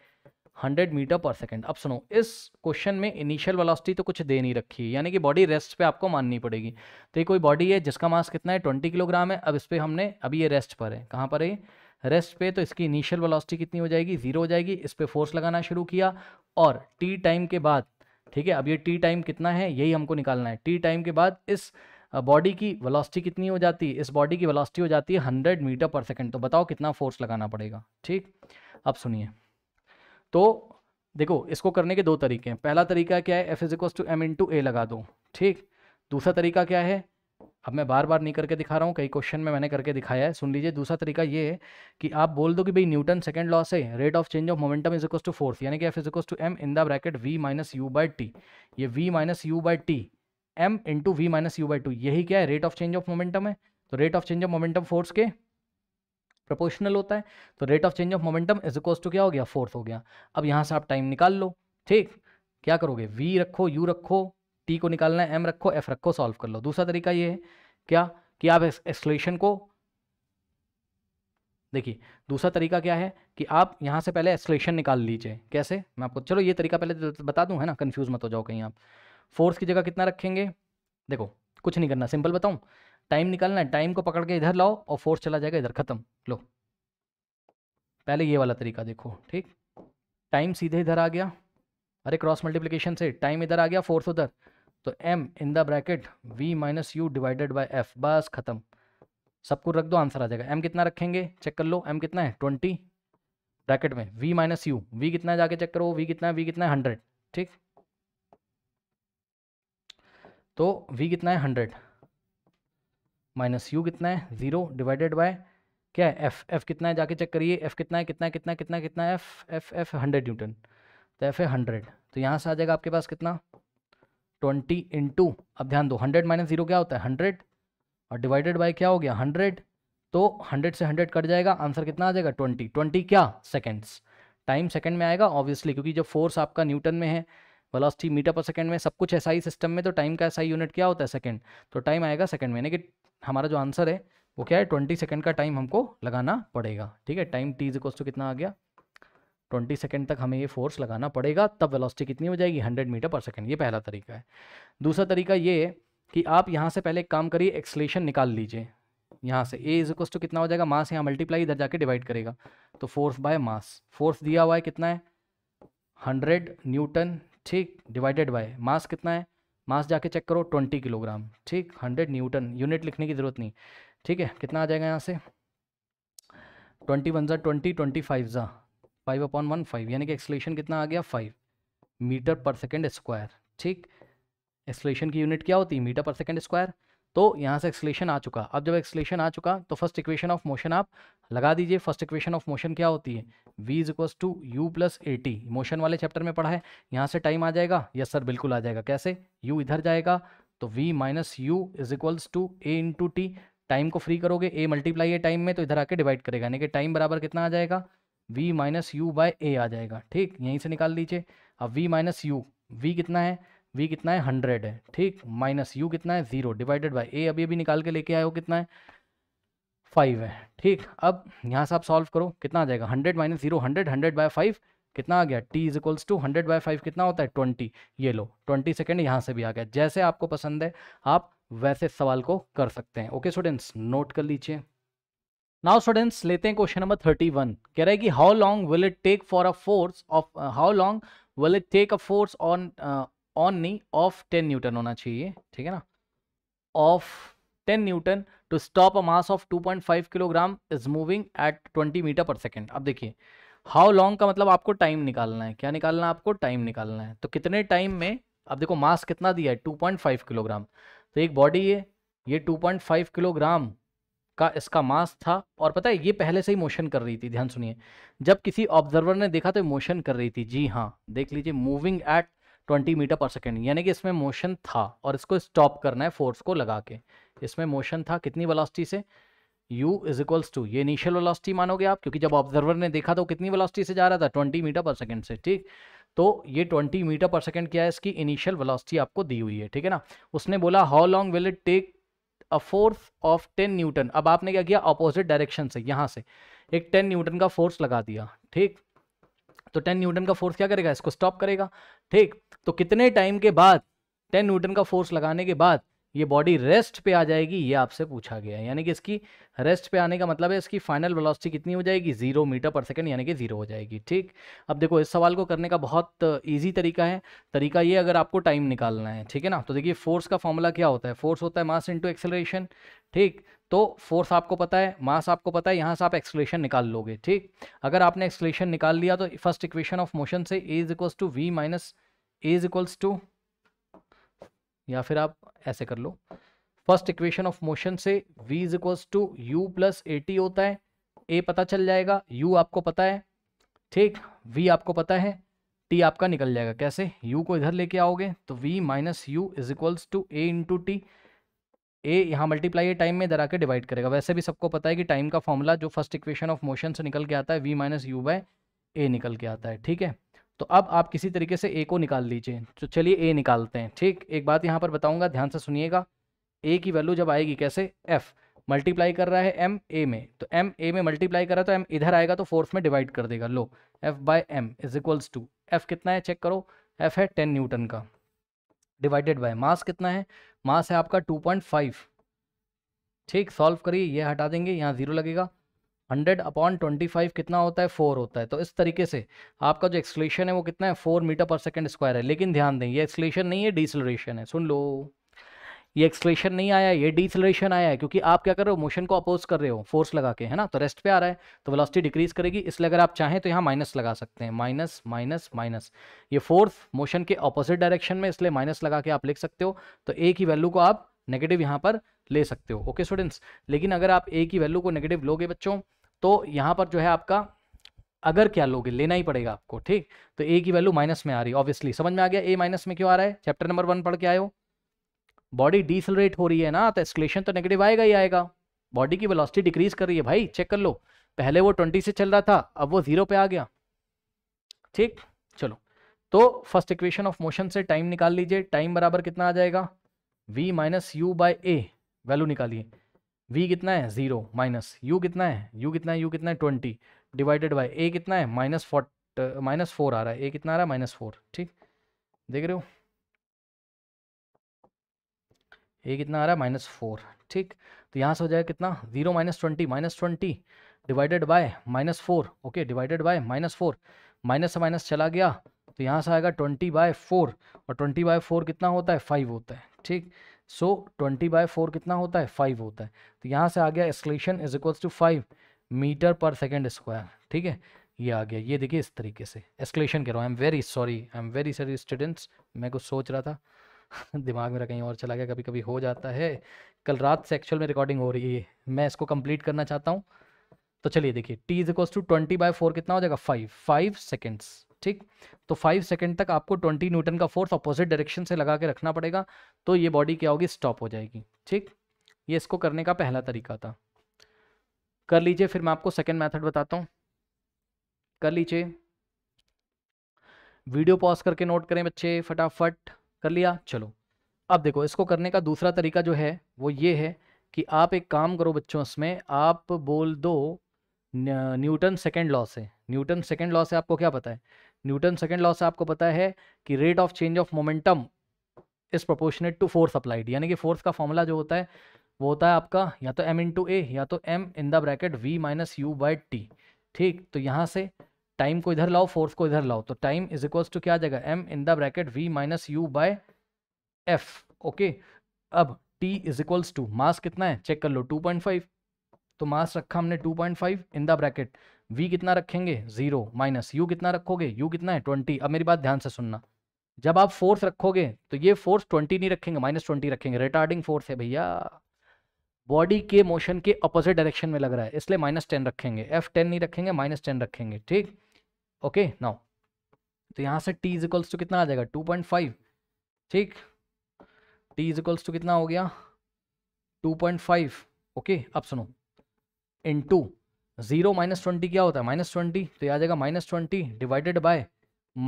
हंड्रेड मीटर पर सेकेंड अब सुनो इस क्वेश्चन में इनिशियल वेलोसिटी तो कुछ दे नहीं रखी है यानी कि बॉडी रेस्ट पे आपको माननी पड़ेगी तो ये कोई बॉडी है जिसका मास कितना है ट्वेंटी किलोग्राम है अब इस पर हमने अभी ये रेस्ट पर है कहाँ पर है रेस्ट पे तो इसकी इनिशियल वेलोसिटी कितनी हो जाएगी जीरो हो जाएगी इस पर फोर्स लगाना शुरू किया और टी टाइम के बाद ठीक है अब ये टी टाइम कितना है यही हमको निकालना है टी टाइम के बाद इस बॉडी की वेलोसिटी कितनी हो जाती है इस बॉडी की वेलोसिटी हो जाती है हंड्रेड मीटर पर सेकेंड तो बताओ कितना फोर्स लगाना पड़ेगा ठीक अब सुनिए तो देखो इसको करने के दो तरीके हैं पहला तरीका क्या है F is equals to M into A लगा दो ठीक दूसरा तरीका क्या है अब मैं बार बार नहीं करके दिखा रहा हूँ कई क्वेश्चन में मैंने करके दिखाया है सुन लीजिए दूसरा तरीका ये है कि आप बोल दो कि भाई न्यूटन सेकंड लॉ से rate of change of momentum is equals to force यानी कि F is equals to M in the bracket we minus you by T ये V minus you by T M into V minus you by two यही क्या है rate of change of momentum है तो rate of change of momentum force के प्रपोर्शनल होता है तो rate of change of momentum is equals to क्या हो गया फोर्स हो गया अब यहाँ से आप टाइम निकाल लो ठीक क्या करोगे वी रखो यू रखो टी को निकालना है एम रखो एफ रखो सॉल्व कर लो दूसरा तरीका ये है क्या कि आप एक्सलेशन को देखिए दूसरा तरीका क्या है कि आप यहाँ से पहले एक्सलेशन निकाल लीजिए कैसे मैं आपको चलो ये तरीका पहले तो बता दूँ है ना कन्फ्यूज़ मत हो जाओ कहीं आप फोर्स की जगह कितना रखेंगे देखो कुछ नहीं करना सिंपल बताऊँ टाइम निकालना है टाइम को पकड़ के इधर लाओ और फोर्स चला जाएगा इधर ख़त्म लो पहले ये वाला तरीका देखो ठीक टाइम सीधे इधर आ गया अरे क्रॉस मल्टीप्लीकेशन से टाइम इधर आ गया फोर्स उधर तो M in the bracket we minus U divided by F बस खत्म सब कुछ रख दो आंसर आ जाएगा एम कितना रखेंगे चेक कर लो एम कितना है ट्वेंटी ब्रैकेट में वी माइनस यू वी कितना जाके चेक करो वी कितना है वी कितना है हंड्रेड ठीक तो वी कितना है हंड्रेड माइनस यू कितना है जीरो डिवाइडेड बाय क्या है एफ एफ कितना है जाके चेक करिए एफ कितना है कितना है कितना है कितना कितना F F F hundred newton तो एफ ए हंड्रेड तो यहाँ से आ जाएगा आपके पास कितना ट्वेंटी इंटू अब ध्यान दो हंड्रेड माइनस जीरो क्या होता है हंड्रेड और डिवाइडेड बाई क्या हो गया हंड्रेड तो हंड्रेड से हंड्रेड कट जाएगा आंसर कितना आ जाएगा ट्वेंटी ट्वेंटी क्या सेकेंड्स टाइम सेकेंड में आएगा ऑब्वियसली क्योंकि जब फोर्स आपका न्यूटन में है वेलोसिटी मीटर पर सेकंड में सब कुछ ऐसा ही सिस्टम में तो टाइम का ऐसा ही यूनिट क्या होता है सेकंड तो टाइम आएगा सेकंड में यानी कि हमारा जो आंसर है वो क्या है ट्वेंटी सेकंड का टाइम हमको लगाना पड़ेगा ठीक है time T is equals to कितना आ गया ट्वेंटी सेकेंड तक हमें ये फोर्स लगाना पड़ेगा तब वेलोसिटी कितनी हो जाएगी हंड्रेड मीटर पर सेकेंड ये पहला तरीका है दूसरा तरीका ये है कि आप यहाँ से पहले एक काम करिए एक्सलेशन निकाल लीजिए यहाँ से ए इज इक्वस टू कितना हो जाएगा मास यहाँ मल्टीप्लाई इधर जाके डिवाइड करेगा तो फोर्स बाय मास फोर्स दिया हुआ है कितना है हंड्रेड न्यूटन ठीक डिवाइडेड बाय मास कितना है मास जाके चेक करो ट्वेंटी किलोग्राम ठीक हंड्रेड न्यूटन यूनिट लिखने की ज़रूरत नहीं ठीक है कितना आ जाएगा यहाँ से ट्वेंटी वन ज़ा ट्वेंटी ट्वेंटी फाइव ज़ा फाइव अपॉन वन फाइव यानी कि एक्सलेशन कितना आ गया five metre per second square ठीक एक्सलेशन की यूनिट क्या होती है मीटर पर सेकेंड स्क्वायर तो यहाँ से एक्सलेशन आ चुका अब जब एक्सलेशन आ चुका तो फर्स्ट इक्वेशन ऑफ मोशन आप लगा दीजिए फर्स्ट इक्वेशन ऑफ मोशन क्या होती है v is equals to U plus A T motion वाले चैप्टर में पढ़ा है यहाँ से टाइम आ जाएगा यस सर बिल्कुल आ जाएगा कैसे u इधर जाएगा तो v minus U is equals to A into T time को फ्री करोगे ए मल्टीप्लाई है टाइम में तो इधर आके डिवाइड करेगा यानी कि टाइम बराबर कितना आ जाएगा v minus you by A आ जाएगा ठीक यहीं से निकाल लीजिए अब v माइनस यू वी कितना है v कितना है हंड्रेड है ठीक माइनस यू कितना है जीरो डिवाइडेड बाय ए अभी अभी निकाल के लेके आए हो कितना है फाइव है ठीक अब यहाँ से आप सॉल्व करो कितना आ जाएगा hundred minus zero hundred hundred by five कितना आ गया t is equals to hundred by five कितना होता है ट्वेंटी ये लो ट्वेंटी सेकेंड यहाँ से भी आ गया जैसे आपको पसंद है आप वैसे सवाल को कर सकते हैं ओके स्टूडेंट्स नोट कर लीजिए नाउ स्टूडेंट्स लेते हैं क्वेश्चन नंबर थर्टी वन कह रहा है कि how long will it take for a force of how long will it take a force on on नी ऑफ टेन न्यूटन होना चाहिए ठीक है ना of ten newton to stop a mass of two point five kilogram is moving at twenty metre per second अब देखिए हाउ लॉन्ग का मतलब आपको टाइम निकालना है क्या निकालना है आपको टाइम निकालना है तो कितने टाइम में अब देखो मास कितना दिया है टू पॉइंट फाइव किलोग्राम तो एक बॉडी है ये टू पॉइंट फाइव किलोग्राम का इसका मास था और पता है ये पहले से ही मोशन कर रही थी ध्यान सुनिए जब किसी ऑब्जर्वर ने देखा तो मोशन कर रही थी जी हाँ देख लीजिए moving at 20 metre per second यानी कि इसमें मोशन था और इसको स्टॉप करना है फोर्स को लगा के इसमें मोशन था कितनी वेलोसिटी से u इज इक्वल्स टू ये इनिशियल वेलोसिटी मानोगे आप क्योंकि जब ऑब्जर्वर ने देखा तो कितनी वेलोसिटी से जा रहा था 20 मीटर पर सेकेंड से ठीक तो ये 20 मीटर पर सेकेंड क्या है इसकी इनिशियल वेलोसिटी आपको दी हुई है ठीक है ना उसने बोला how long will it take a force of ten newton अब आपने क्या किया अपोजिट डायरेक्शन से यहाँ से एक टेन न्यूटन का फोर्स लगा दिया ठीक तो टेन न्यूटन का फोर्स क्या करेगा इसको स्टॉप करेगा ठीक तो कितने टाइम के बाद टेन न्यूटन का फोर्स लगाने के बाद ये बॉडी रेस्ट पे आ जाएगी ये आपसे पूछा गया है यानी कि इसकी रेस्ट पे आने का मतलब है इसकी फाइनल वेलोसिटी कितनी हो जाएगी जीरो मीटर पर सेकंड यानी कि जीरो हो जाएगी ठीक अब देखो इस सवाल को करने का बहुत ईजी तरीका है तरीका ये अगर आपको टाइम निकालना है ठीक है ना तो देखिए फोर्स का फॉर्मूला क्या होता है फोर्स होता है मास इंटू एक्सेलरेशन ठीक तो फोर्स आपको पता है मास आपको पता है यहाँ से आप एक्सलेशन निकाल लोगे ठीक अगर आपने एक्सलेशन निकाल लिया तो फर्स्ट इक्वेशन ऑफ मोशन से A is equals to V minus A is equals to या फिर आप ऐसे कर लो फर्स्ट इक्वेशन ऑफ मोशन से v is equals to U plus A T होता है ए पता चल जाएगा u आपको पता है ठीक v आपको पता है t आपका निकल जाएगा कैसे u को इधर लेके आओगे तो v minus U is equals to A into T A यहाँ मल्टीप्लाई टाइम में इधर आके डिवाइड करेगा वैसे भी सबको पता है कि टाइम का फॉर्मूला जो फर्स्ट इक्वेशन ऑफ मोशन से निकल के आता है V minus you by A निकल के आता है ठीक है तो अब आप किसी तरीके से ए को निकाल लीजिए तो चलिए ए निकालते हैं ठीक एक बात यहाँ पर बताऊँगा ध्यान से सुनिएगा ए की वैल्यू जब आएगी कैसे एफ़ मल्टीप्लाई कर रहा है एम ए में तो एम ए में मल्टीप्लाई कर रहा है तो एम इधर आएगा तो फोर्थ में डिवाइड कर देगा लो F by M is equals to F कितना है चेक करो एफ है टेन न्यूटन का डिवाइडेड बाय मास कितना है मास है आपका टू पॉइंट फाइव ठीक सॉल्व करिए ये हटा देंगे यहाँ जीरो लगेगा हंड्रेड अपॉन ट्वेंटी फाइव कितना होता है फोर होता है तो इस तरीके से आपका जो एक्सलेशन है वो कितना है four metre per second square है लेकिन ध्यान दें ये एक्सलेशन नहीं है डिसलरेशन है सुन लो ये एक्सलेशन नहीं आया ये डिसलरेशन आया है क्योंकि आप क्या कर रहे हो मोशन को अपोज कर रहे हो फोर्स लगा के है ना तो रेस्ट पे आ रहा है तो वेलोसिटी डिक्रीज करेगी इसलिए अगर आप चाहें तो यहाँ माइनस लगा सकते हैं माइनस माइनस माइनस ये फोर्थ मोशन के अपोजिट डायरेक्शन में इसलिए माइनस लगा के आप लिख सकते हो तो ए की वैल्यू को आप नेगेटिव यहाँ पर ले सकते हो ओके स्टूडेंट्स लेकिन अगर आप ए की वैल्यू को नेगेटिव लोगे बच्चों तो यहाँ पर जो है आपका अगर क्या लोगे लेना ही पड़ेगा आपको ठीक तो ए की वैल्यू माइनस में आ रही है ऑब्वियसली समझ में आ गया ए माइनस में क्यों आ रहा है चैप्टर नंबर वन पढ़ के आयो बॉडी डिसलरेट हो रही है ना तो एक्सलेशन तो नेगेटिव आएगा ही आएगा बॉडी की वेलोसिटी डिक्रीज कर रही है भाई चेक कर लो पहले वो ट्वेंटी से चल रहा था अब वो जीरो पे आ गया ठीक चलो तो फर्स्ट इक्वेशन ऑफ मोशन से टाइम निकाल लीजिए टाइम बराबर कितना आ जाएगा v minus you by a value निकालिए वी कितना है जीरो माइनस यू कितना है यू कितना है यू कितना है ट्वेंटी डिवाइडेड बाय ए कितना है माइनस फोर्ट माइनस फोर आ रहा है ए कितना आ रहा है माइनस फोर ठीक देख रहे हो ए कितना आ रहा है माइनस फोर ठीक तो यहाँ से हो जाएगा कितना zero minus twenty minus twenty divided by minus four okay divided by minus four minus से माइनस चला गया तो यहाँ से आएगा ट्वेंटी बाय फोर और ट्वेंटी बाय फोर कितना होता है फाइव होता है ठीक सो ट्वेंटी बाय फोर कितना होता है फाइव होता है तो यहाँ से आ गया acceleration is equals to five metre per second square ठीक है ये आ गया ये देखिए इस तरीके से एक्सलेशन कह रहा हूँ I am very sorry I am very sorry students मैं कुछ सोच रहा था दिमाग मेरा कहीं और चला गया कभी कभी हो जाता है कल रात से एक्चुअल में रिकॉर्डिंग हो रही है मैं इसको कंप्लीट करना चाहता हूँ तो चलिए देखिए t is equals to twenty by four कितना हो जाएगा फाइव फाइव सेकेंड्स ठीक तो फाइव सेकेंड तक आपको ट्वेंटी न्यूटन का फोर्स अपोजिट डायरेक्शन से लगा के रखना पड़ेगा तो ये बॉडी क्या होगी स्टॉप हो जाएगी ठीक ये इसको करने का पहला तरीका था कर लीजिए फिर मैं आपको सेकेंड मैथड बताता हूँ कर लीजिए वीडियो पॉज करके नोट करें बच्चे फटाफट कर लिया चलो अब देखो इसको करने का दूसरा तरीका जो है वो ये है कि आप एक काम करो बच्चों इसमें आप बोल दो न्यूटन सेकेंड लॉ से न्यूटन सेकेंड लॉ से आपको क्या पता है न्यूटन सेकेंड लॉ से आपको पता है कि rate of change of momentum is proportionate to force applied यानी कि फोर्स का फॉर्मूला जो होता है वो होता है आपका या तो एम इंटू ए या तो M in the bracket we minus you by T ठीक तो यहाँ से टाइम को इधर लाओ फोर्स को इधर लाओ तो टाइम इज इक्वल्स टू क्या आ जाएगा m in the bracket we minus you by F okay अब t is equals to mass कितना है चेक कर लो 2.5 तो मास रखा हमने 2.5 इन द ब्रैकेट वी कितना रखेंगे जीरो माइनस यू कितना रखोगे यू कितना है ट्वेंटी अब मेरी बात ध्यान से सुनना जब आप फोर्स रखोगे तो ये फोर्स ट्वेंटी नहीं रखेंगे माइनस ट्वेंटी रखेंगे रिटार्डिंग फोर्स है भैया बॉडी के मोशन के अपोजिट डायरेक्शन में लग रहा है इसलिए माइनस टेन रखेंगे एफ टेन नहीं रखेंगे माइनस टेन रखेंगे ठीक ओके नाउ तो यहाँ से टी इजिकल्स टू कितना आ जाएगा टू पॉइंट फाइव ठीक टी इजिकल्स टू कितना हो गया टू पॉइंट फाइव ओके अब सुनो into zero minus twenty क्या होता है माइनस ट्वेंटी तो ये आ जाएगा minus twenty divided by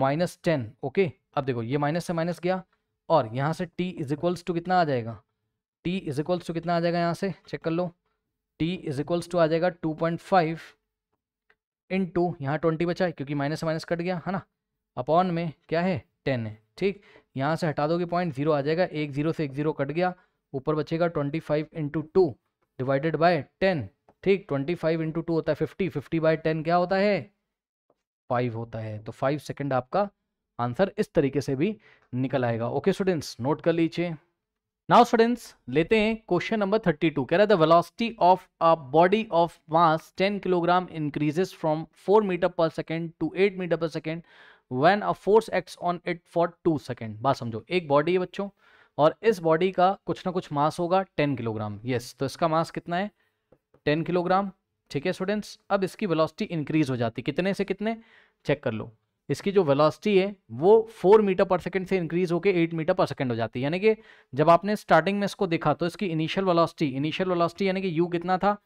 minus ten okay अब देखो ये माइनस से माइनस गया और यहाँ से टी इज इक्वल्स टू कितना आ जाएगा टी इज इक्वल्स टू कितना आ जाएगा यहाँ से चेक कर लो टी इज इक्वल्स टू आ जाएगा two point five into यहाँ ट्वेंटी बचा है क्योंकि माइनस से माइनस कट गया है ना अपॉन में क्या है टेन है ठीक यहाँ से हटा दोगे पॉइंट जीरो आ जाएगा एक जीरो से एक जीरो कट गया ऊपर बचेगा twenty five into two divided by ten ठीक ट्वेंटी फाइव इंटू टू होता है फिफ्टी फिफ्टी बाई टेन क्या होता है फाइव होता है तो फाइव सेकेंड आपका आंसर इस तरीके से भी निकल आएगा ओके स्टूडेंट्स नोट कर लीजिए नाउ स्टूडेंट्स लेते हैं क्वेश्चन नंबर थर्टी टू कह रहा है the velocity of a body of mass ten kilogram increases from four metre per second to eight metre per second when a force act on it for two second बात समझो एक बॉडी है बच्चों और इस बॉडी का कुछ ना कुछ मास होगा टेन किलोग्राम यस तो इसका मास कितना है टेन किलोग्राम ठीक है स्टूडेंट्स अब इसकी वेलोसिटी इंक्रीज हो जाती कितने से कितने चेक कर लो इसकी जो वेलोसिटी है वो फोर मीटर पर सेकंड से इंक्रीज होकर एट मीटर पर सेकंड हो जाती है यानी कि जब आपने स्टार्टिंग में इसको देखा तो इसकी इनिशियल वेलोसिटी इनिशियल वेलोसिटी यानी कि यू कितना था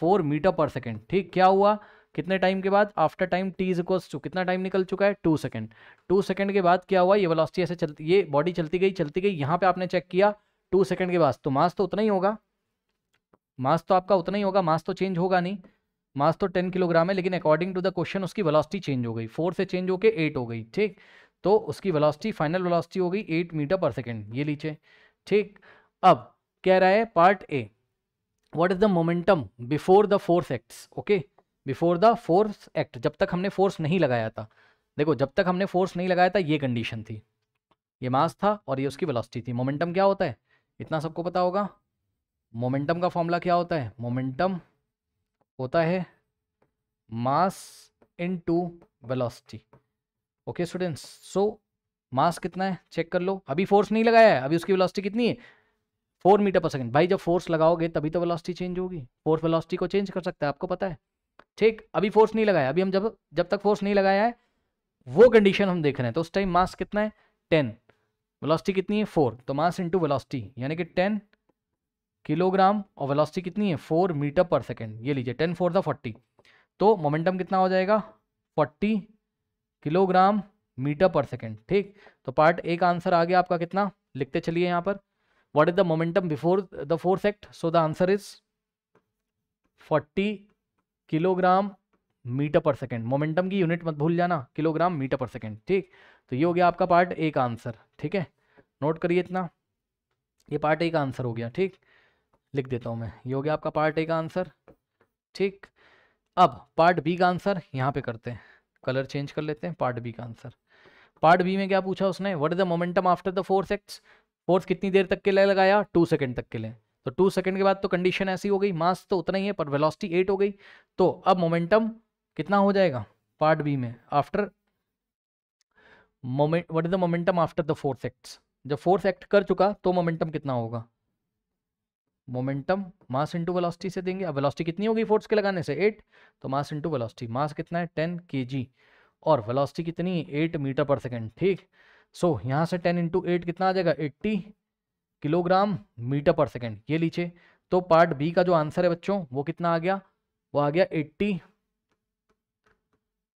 फोर मीटर पर सेकंड ठीक क्या हुआ कितने टाइम के बाद after time T is equals to कितना टाइम निकल चुका है टू सेकंड टू सेकंड के बाद क्या हुआ ये वेलोसिटी ऐसे चलती ये बॉडी चलती गई चलती गई यहाँ पे आपने चेक किया टू सेकंड के बाद तो मास तो उतना ही होगा मास तो आपका उतना ही होगा मास तो चेंज होगा नहीं मास तो टेन किलोग्राम है लेकिन अकॉर्डिंग टू द क्वेश्चन उसकी वेलोसिटी चेंज हो गई फोर से चेंज होकर एट हो गई ठीक तो उसकी वेलोसिटी फाइनल वेलोसिटी हो गई एट मीटर पर सेकेंड ये लीचे ठीक अब कह रहा है part A what is the momentum before the force acts okay before the force act जब तक हमने फोर्स नहीं लगाया था देखो जब तक हमने फोर्स नहीं लगाया था ये कंडीशन थी ये मास था और ये उसकी वेलोसिटी थी मोमेंटम क्या होता है इतना सबको पता होगा मोमेंटम का फॉर्मूला क्या होता है मोमेंटम होता है mass into velocity okay students so mass कितना है चेक कर लो अभी फोर्स नहीं लगाया है अभी उसकी वेलोसिटी कितनी है फोर मीटर पर सेकंड भाई जब फोर्स लगाओगे तभी तो वेलोसिटी चेंज होगी फोर्स वेलोसिटी को चेंज कर सकता है आपको पता है ठीक अभी फोर्स नहीं लगाया अभी हम जब जब तक फोर्स नहीं लगाया है वो कंडीशन हम देख रहे हैं तो उस टाइम मास कितना है टेन वेलोसिटी कितनी है फोर तो मास इंटू वेलोसिटी यानी कि टेन किलोग्राम और वेलोसिटी कितनी है फोर मीटर पर सेकेंड ये लीजिए टेन फोर था फोर्टी तो मोमेंटम कितना हो जाएगा forty kilogram metre per second ठीक तो पार्ट एक आंसर आ गया आपका कितना लिखते चलिए यहाँ पर what is the momentum before the force सेक्ट so the answer is forty kilogram metre per second momentum की यूनिट मत भूल जाना किलोग्राम मीटर पर सेकेंड ठीक तो ये हो गया आपका पार्ट एक आंसर ठीक है नोट करिए इतना ये पार्ट एक आंसर हो गया ठीक लिख देता हूँ मैं ये हो गया आपका पार्ट ए का आंसर ठीक अब पार्ट बी का आंसर यहाँ पे करते हैं कलर चेंज कर लेते हैं पार्ट बी का आंसर पार्ट बी में क्या पूछा उसने what is the momentum after the force act force कितनी देर तक के लिए लगाया टू सेकेंड तक के लिए तो टू सेकेंड के बाद तो कंडीशन ऐसी हो गई मास तो उतना ही है पर वेलोसिटी एट हो गई तो अब मोमेंटम कितना हो जाएगा पार्ट बी में after moment what is the momentum after the force act जब फोर्स एक्ट कर चुका तो मोमेंटम कितना होगा मोमेंटम मास इंटू वेलोसिटी से देंगे अब वेलोसिटी कितनी होगी फोर्स के लगाने से एट तो मास इंटू वेलोसिटी मास कितना है टेन के और वेलोसिटी कितनी एट मीटर पर सेकेंड ठीक सो so, यहाँ से टेन इंटू एट कितना आ जाएगा eighty kilogram metre per second ये लीजिए तो पार्ट बी का जो आंसर है बच्चों वो कितना आ गया वो आ गया eighty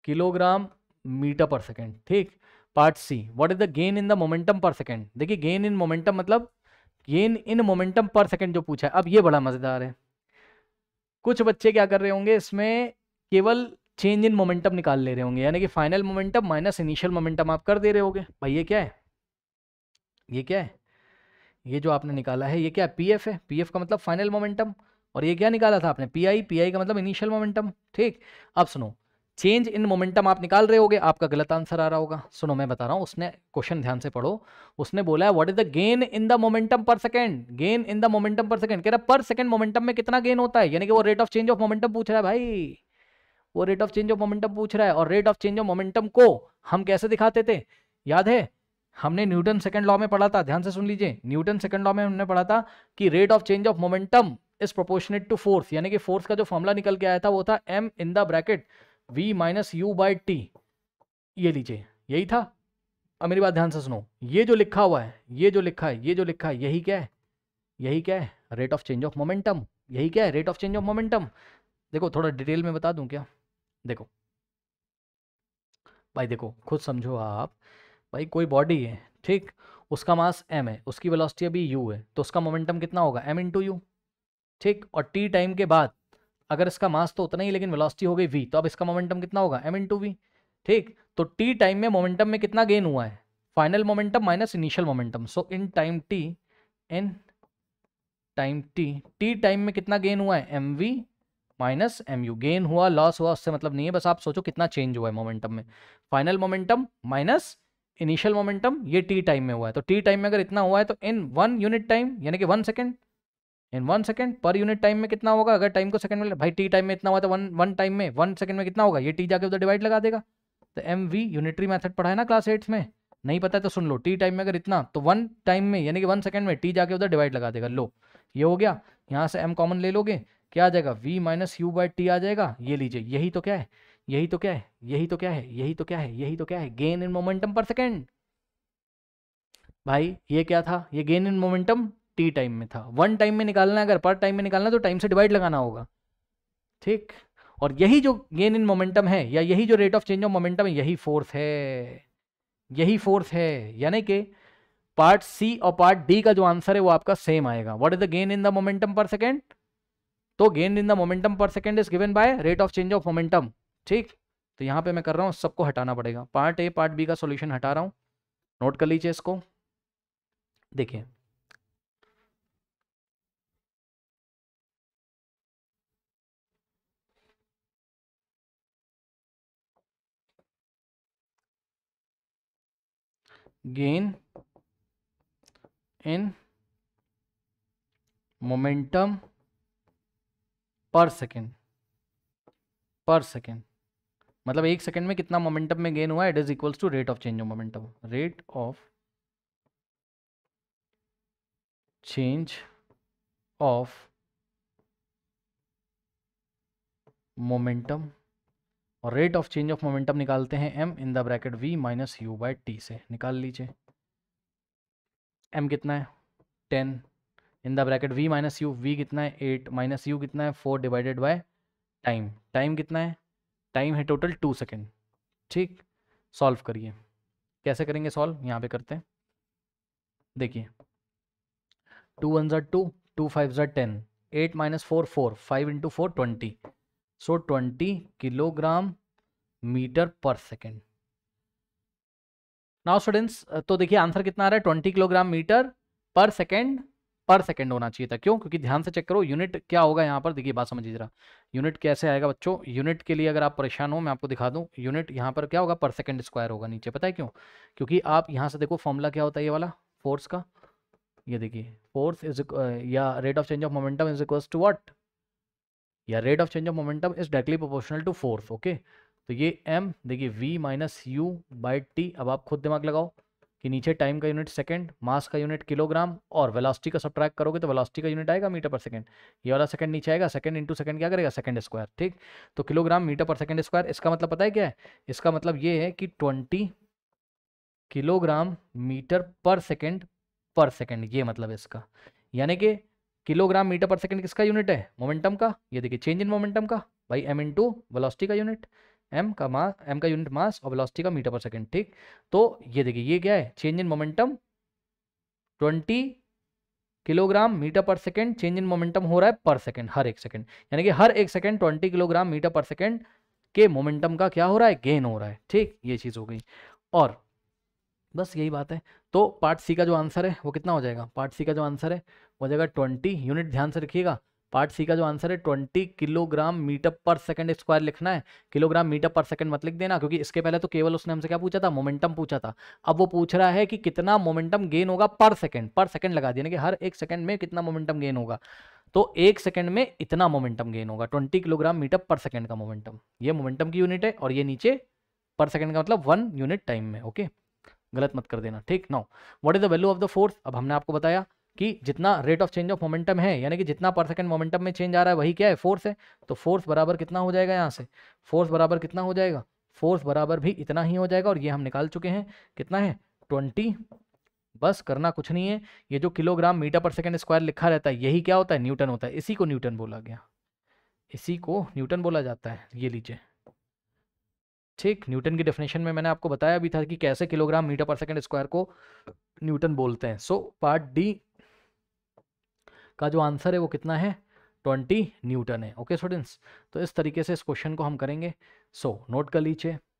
kilogram metre per second ठीक part C what is the gain in the momentum per second देखिए गेन इन मोमेंटम मतलब gain in momentum per second जो पूछा है अब ये बड़ा मज़ेदार है कुछ बच्चे क्या कर रहे होंगे इसमें केवल चेंज इन मोमेंटम निकाल ले रहे होंगे यानी कि final momentum minus initial momentum आप कर दे रहे होंगे भाई ये क्या है ये क्या है ये जो आपने निकाला है ये क्या पी एफ है पी एफ का मतलब फाइनल मोमेंटम और ये क्या निकाला था आपने पी आई पी आई का मतलब इनिशियल मोमेंटम ठीक अब सुनो चेंज इन मोमेंटम आप निकाल रहे होगे आपका गलत आंसर आ रहा होगा सुनो मैं बता रहा हूँ उसने क्वेश्चन ध्यान से पढ़ो उसने बोला है what is the gain in the momentum per second gain in the momentum per second कह रहा पर सेकंड मोमेंटम में कितना गेन होता है यानी कि वो rate of change of momentum पूछ रहा है भाई वो rate of change of momentum पूछ रहा है और rate of change of momentum को हम कैसे दिखाते थे याद है हमने न्यूटन सेकंड लॉ में पढ़ा था ध्यान से सुन लीजिए न्यूटन सेकंड लॉ में हमने पढ़ा था कि rate of change of momentum is proportionate to force यानी कि फोर्स का जो फॉर्मला निकल के आया था वो था m in the bracket we minus you by T ये लीजिए यही था अब मेरी बात ध्यान से सुनो ये जो लिखा हुआ है ये जो लिखा है ये जो लिखा है यही क्या है यही क्या है rate of change of momentum यही क्या है rate of change of momentum देखो थोड़ा डिटेल में बता दूं क्या देखो भाई देखो खुद समझो आप भाई कोई बॉडी है ठीक उसका मास एम है उसकी वेलोसिटी अभी यू है तो उसका मोमेंटम कितना होगा एम इंटू यू ठीक और टी टाइम के बाद अगर इसका मास तो उतना ही लेकिन वेलोसिटी हो गई वी तो अब इसका मोमेंटम कितना होगा एम इन वी ठीक तो टी टाइम में मोमेंटम में कितना गेन हुआ है final momentum minus initial momentum so in time t in time t t time में कितना गेन हुआ है m v minus m u gain हुआ लॉस हुआ उससे मतलब नहीं है बस आप सोचो कितना चेंज हुआ है मोमेंटम में final momentum minus initial momentum ये टी टाइम में हुआ है तो टी टाइम में अगर इतना हुआ है तो इन वन यूनिट टाइम यानी कि one second in one second per unit time में कितना होगा अगर टाइम को सेकंड में भाई टी टाइम में इतना हुआ था वन वन टाइम में वन सेकंड में कितना होगा ये टी जाके उधर डिवाइड लगा देगा तो एम वी यूनिटरी मैथड पढ़ा है ना क्लास एट्थ में नहीं पता है तो सुन लो टी टाइम में अगर इतना तो वन टाइम में यानी कि वन सेकंड में टी जाके उधर डिवाइड लगा देगा लो ये हो गया यहाँ से एम कॉमन ले लोगे क्या आ जाएगा v minus you by t आ जाएगा ये लीजिए यही तो क्या है यही तो क्या है यही तो क्या है यही तो क्या है यही तो क्या है gain in momentum per second भाई ये क्या था ये gain in momentum t time में था वन टाइम में निकालना है अगर पर टाइम में निकालना है तो टाइम से डिवाइड लगाना होगा ठीक और यही जो गेन इन मोमेंटम है या यही जो rate of change of momentum है यही फोर्स है यही फोर्स है यानी कि पार्ट सी और पार्ट डी का जो आंसर है वो आपका सेम आएगा what is the gain in the momentum per second तो gain in the momentum per second is given by rate of change of momentum ठीक तो यहां पे मैं कर रहा हूं सबको हटाना पड़ेगा पार्ट ए पार्ट बी का सॉल्यूशन हटा रहा हूं नोट कर लीजिए इसको देखिए gain in momentum per second per second मतलब एक सेकंड में कितना मोमेंटम में गेन हुआ it is equals to rate of change of momentum rate of change of momentum और rate of change of momentum निकालते हैं m in the bracket we minus you by t से निकाल लीजिए एम कितना है ten in the bracket we minus you we कितना है एट माइनस यू कितना है four divided by time time कितना है टाइम है टोटल टू सेकेंड ठीक सॉल्व करिए कैसे करेंगे सॉल्व यहाँ पे करते हैं देखिए टू वन ज़र टू टू फाइव ज़र ten eight minus four four five into four twenty so twenty kilogram metre per second now students तो देखिए आंसर कितना आ रहा है twenty kilogram metre per second per second होना चाहिए था क्यों क्योंकि ध्यान से चेक करो यूनिट क्या होगा यहाँ पर देखिए बात समझिए जरा यूनिट कैसे आएगा बच्चों यूनिट के लिए अगर आप परेशान हो मैं आपको दिखा दूँ यूनिट यहाँ पर क्या होगा पर सेकेंड स्क्वायर होगा नीचे पता है क्यों क्योंकि आप यहाँ से देखो फॉर्मूला क्या होता है ये वाला फोर्स का ये देखिए फोर्स इज या rate of change of momentum is equal to what या rate of change of momentum is directly proportional to force okay तो ये एम देखिए v minus you by t अब आप खुद दिमाग लगाओ कि नीचे टाइम का यूनिट सेकंड मास का यूनिट किलोग्राम और वेलोसिटी का सब ट्रैक करोगे तो वेलोसिटी का यूनिट आएगा मीटर पर सेकंड ये वाला सेकंड नीचे आएगा सेकंड इंटू सेकंड क्या करेगा सेकंड स्क्वायर ठीक तो kilogram metre per second square इसका मतलब पता है क्या है इसका मतलब ये है कि twenty kilogram metre per second per second ये मतलब इसका यानी कि किलोग्राम मीटर पर सेकंड किसका यूनिट है मोमेंटम का ये देखिए चेंज इन मोमेंटम का भाई एम इन टू वेलोसिटी का यूनिट एम का मास एम का यूनिट मास और वेलोसिटी का मीटर पर सेकंड ठीक तो ये देखिए ये क्या है change in momentum twenty kilogram metre per second change in momentum हो रहा है पर सेकंड हर एक सेकंड यानी कि हर एक second twenty kilogram metre per second के मोमेंटम का क्या हो रहा है गेन हो रहा है ठीक ये चीज़ हो गई और बस यही बात है तो पार्ट सी का जो आंसर है वो कितना हो जाएगा पार्ट सी का जो आंसर है हो जाएगा ट्वेंटी यूनिट ध्यान से रखिएगा पार्ट सी का जो आंसर है twenty kilogram metre per second square लिखना है किलोग्राम मीटर पर सेकंड मत लिख देना क्योंकि इसके पहले तो केवल उसने हमसे क्या पूछा था मोमेंटम पूछा था अब वो पूछ रहा है कि कितना मोमेंटम गेन होगा पर सेकंड पर सेकंड लगा दिया कि हर एक सेकंड में कितना मोमेंटम गेन होगा तो एक सेकंड में इतना मोमेंटम गेन होगा twenty kilogram metre per second का मोमेंटम ये मोमेंटम की यूनिट है और ये नीचे पर सेकंड का मतलब वन यूनिट टाइम में ओके गलत मत कर देना ठीक now what is the value of the force अब हमने आपको बताया कि जितना rate of change of momentum है यानी कि जितना पर सेकंड मोमेंटम में चेंज आ रहा है वही क्या है फोर्स है तो फोर्स बराबर कितना हो जाएगा यहाँ से फोर्स बराबर कितना हो जाएगा फोर्स बराबर भी इतना ही हो जाएगा और ये हम निकाल चुके हैं कितना है ट्वेंटी बस करना कुछ नहीं है ये जो kilogram metre per second square लिखा रहता है यही क्या होता है न्यूटन होता है इसी को न्यूटन बोला गया इसी को न्यूटन बोला जाता है ये लीजिए ठीक न्यूटन की डेफिनेशन में मैंने आपको बताया भी था कि कैसे kilogram metre per second square को न्यूटन बोलते हैं सो पार्ट डी का जो आंसर है वो कितना है ट्वेंटी न्यूटन है ओके okay, स्टूडेंट्स तो इस तरीके से इस क्वेश्चन को हम करेंगे सो so, नोट कर लीजिए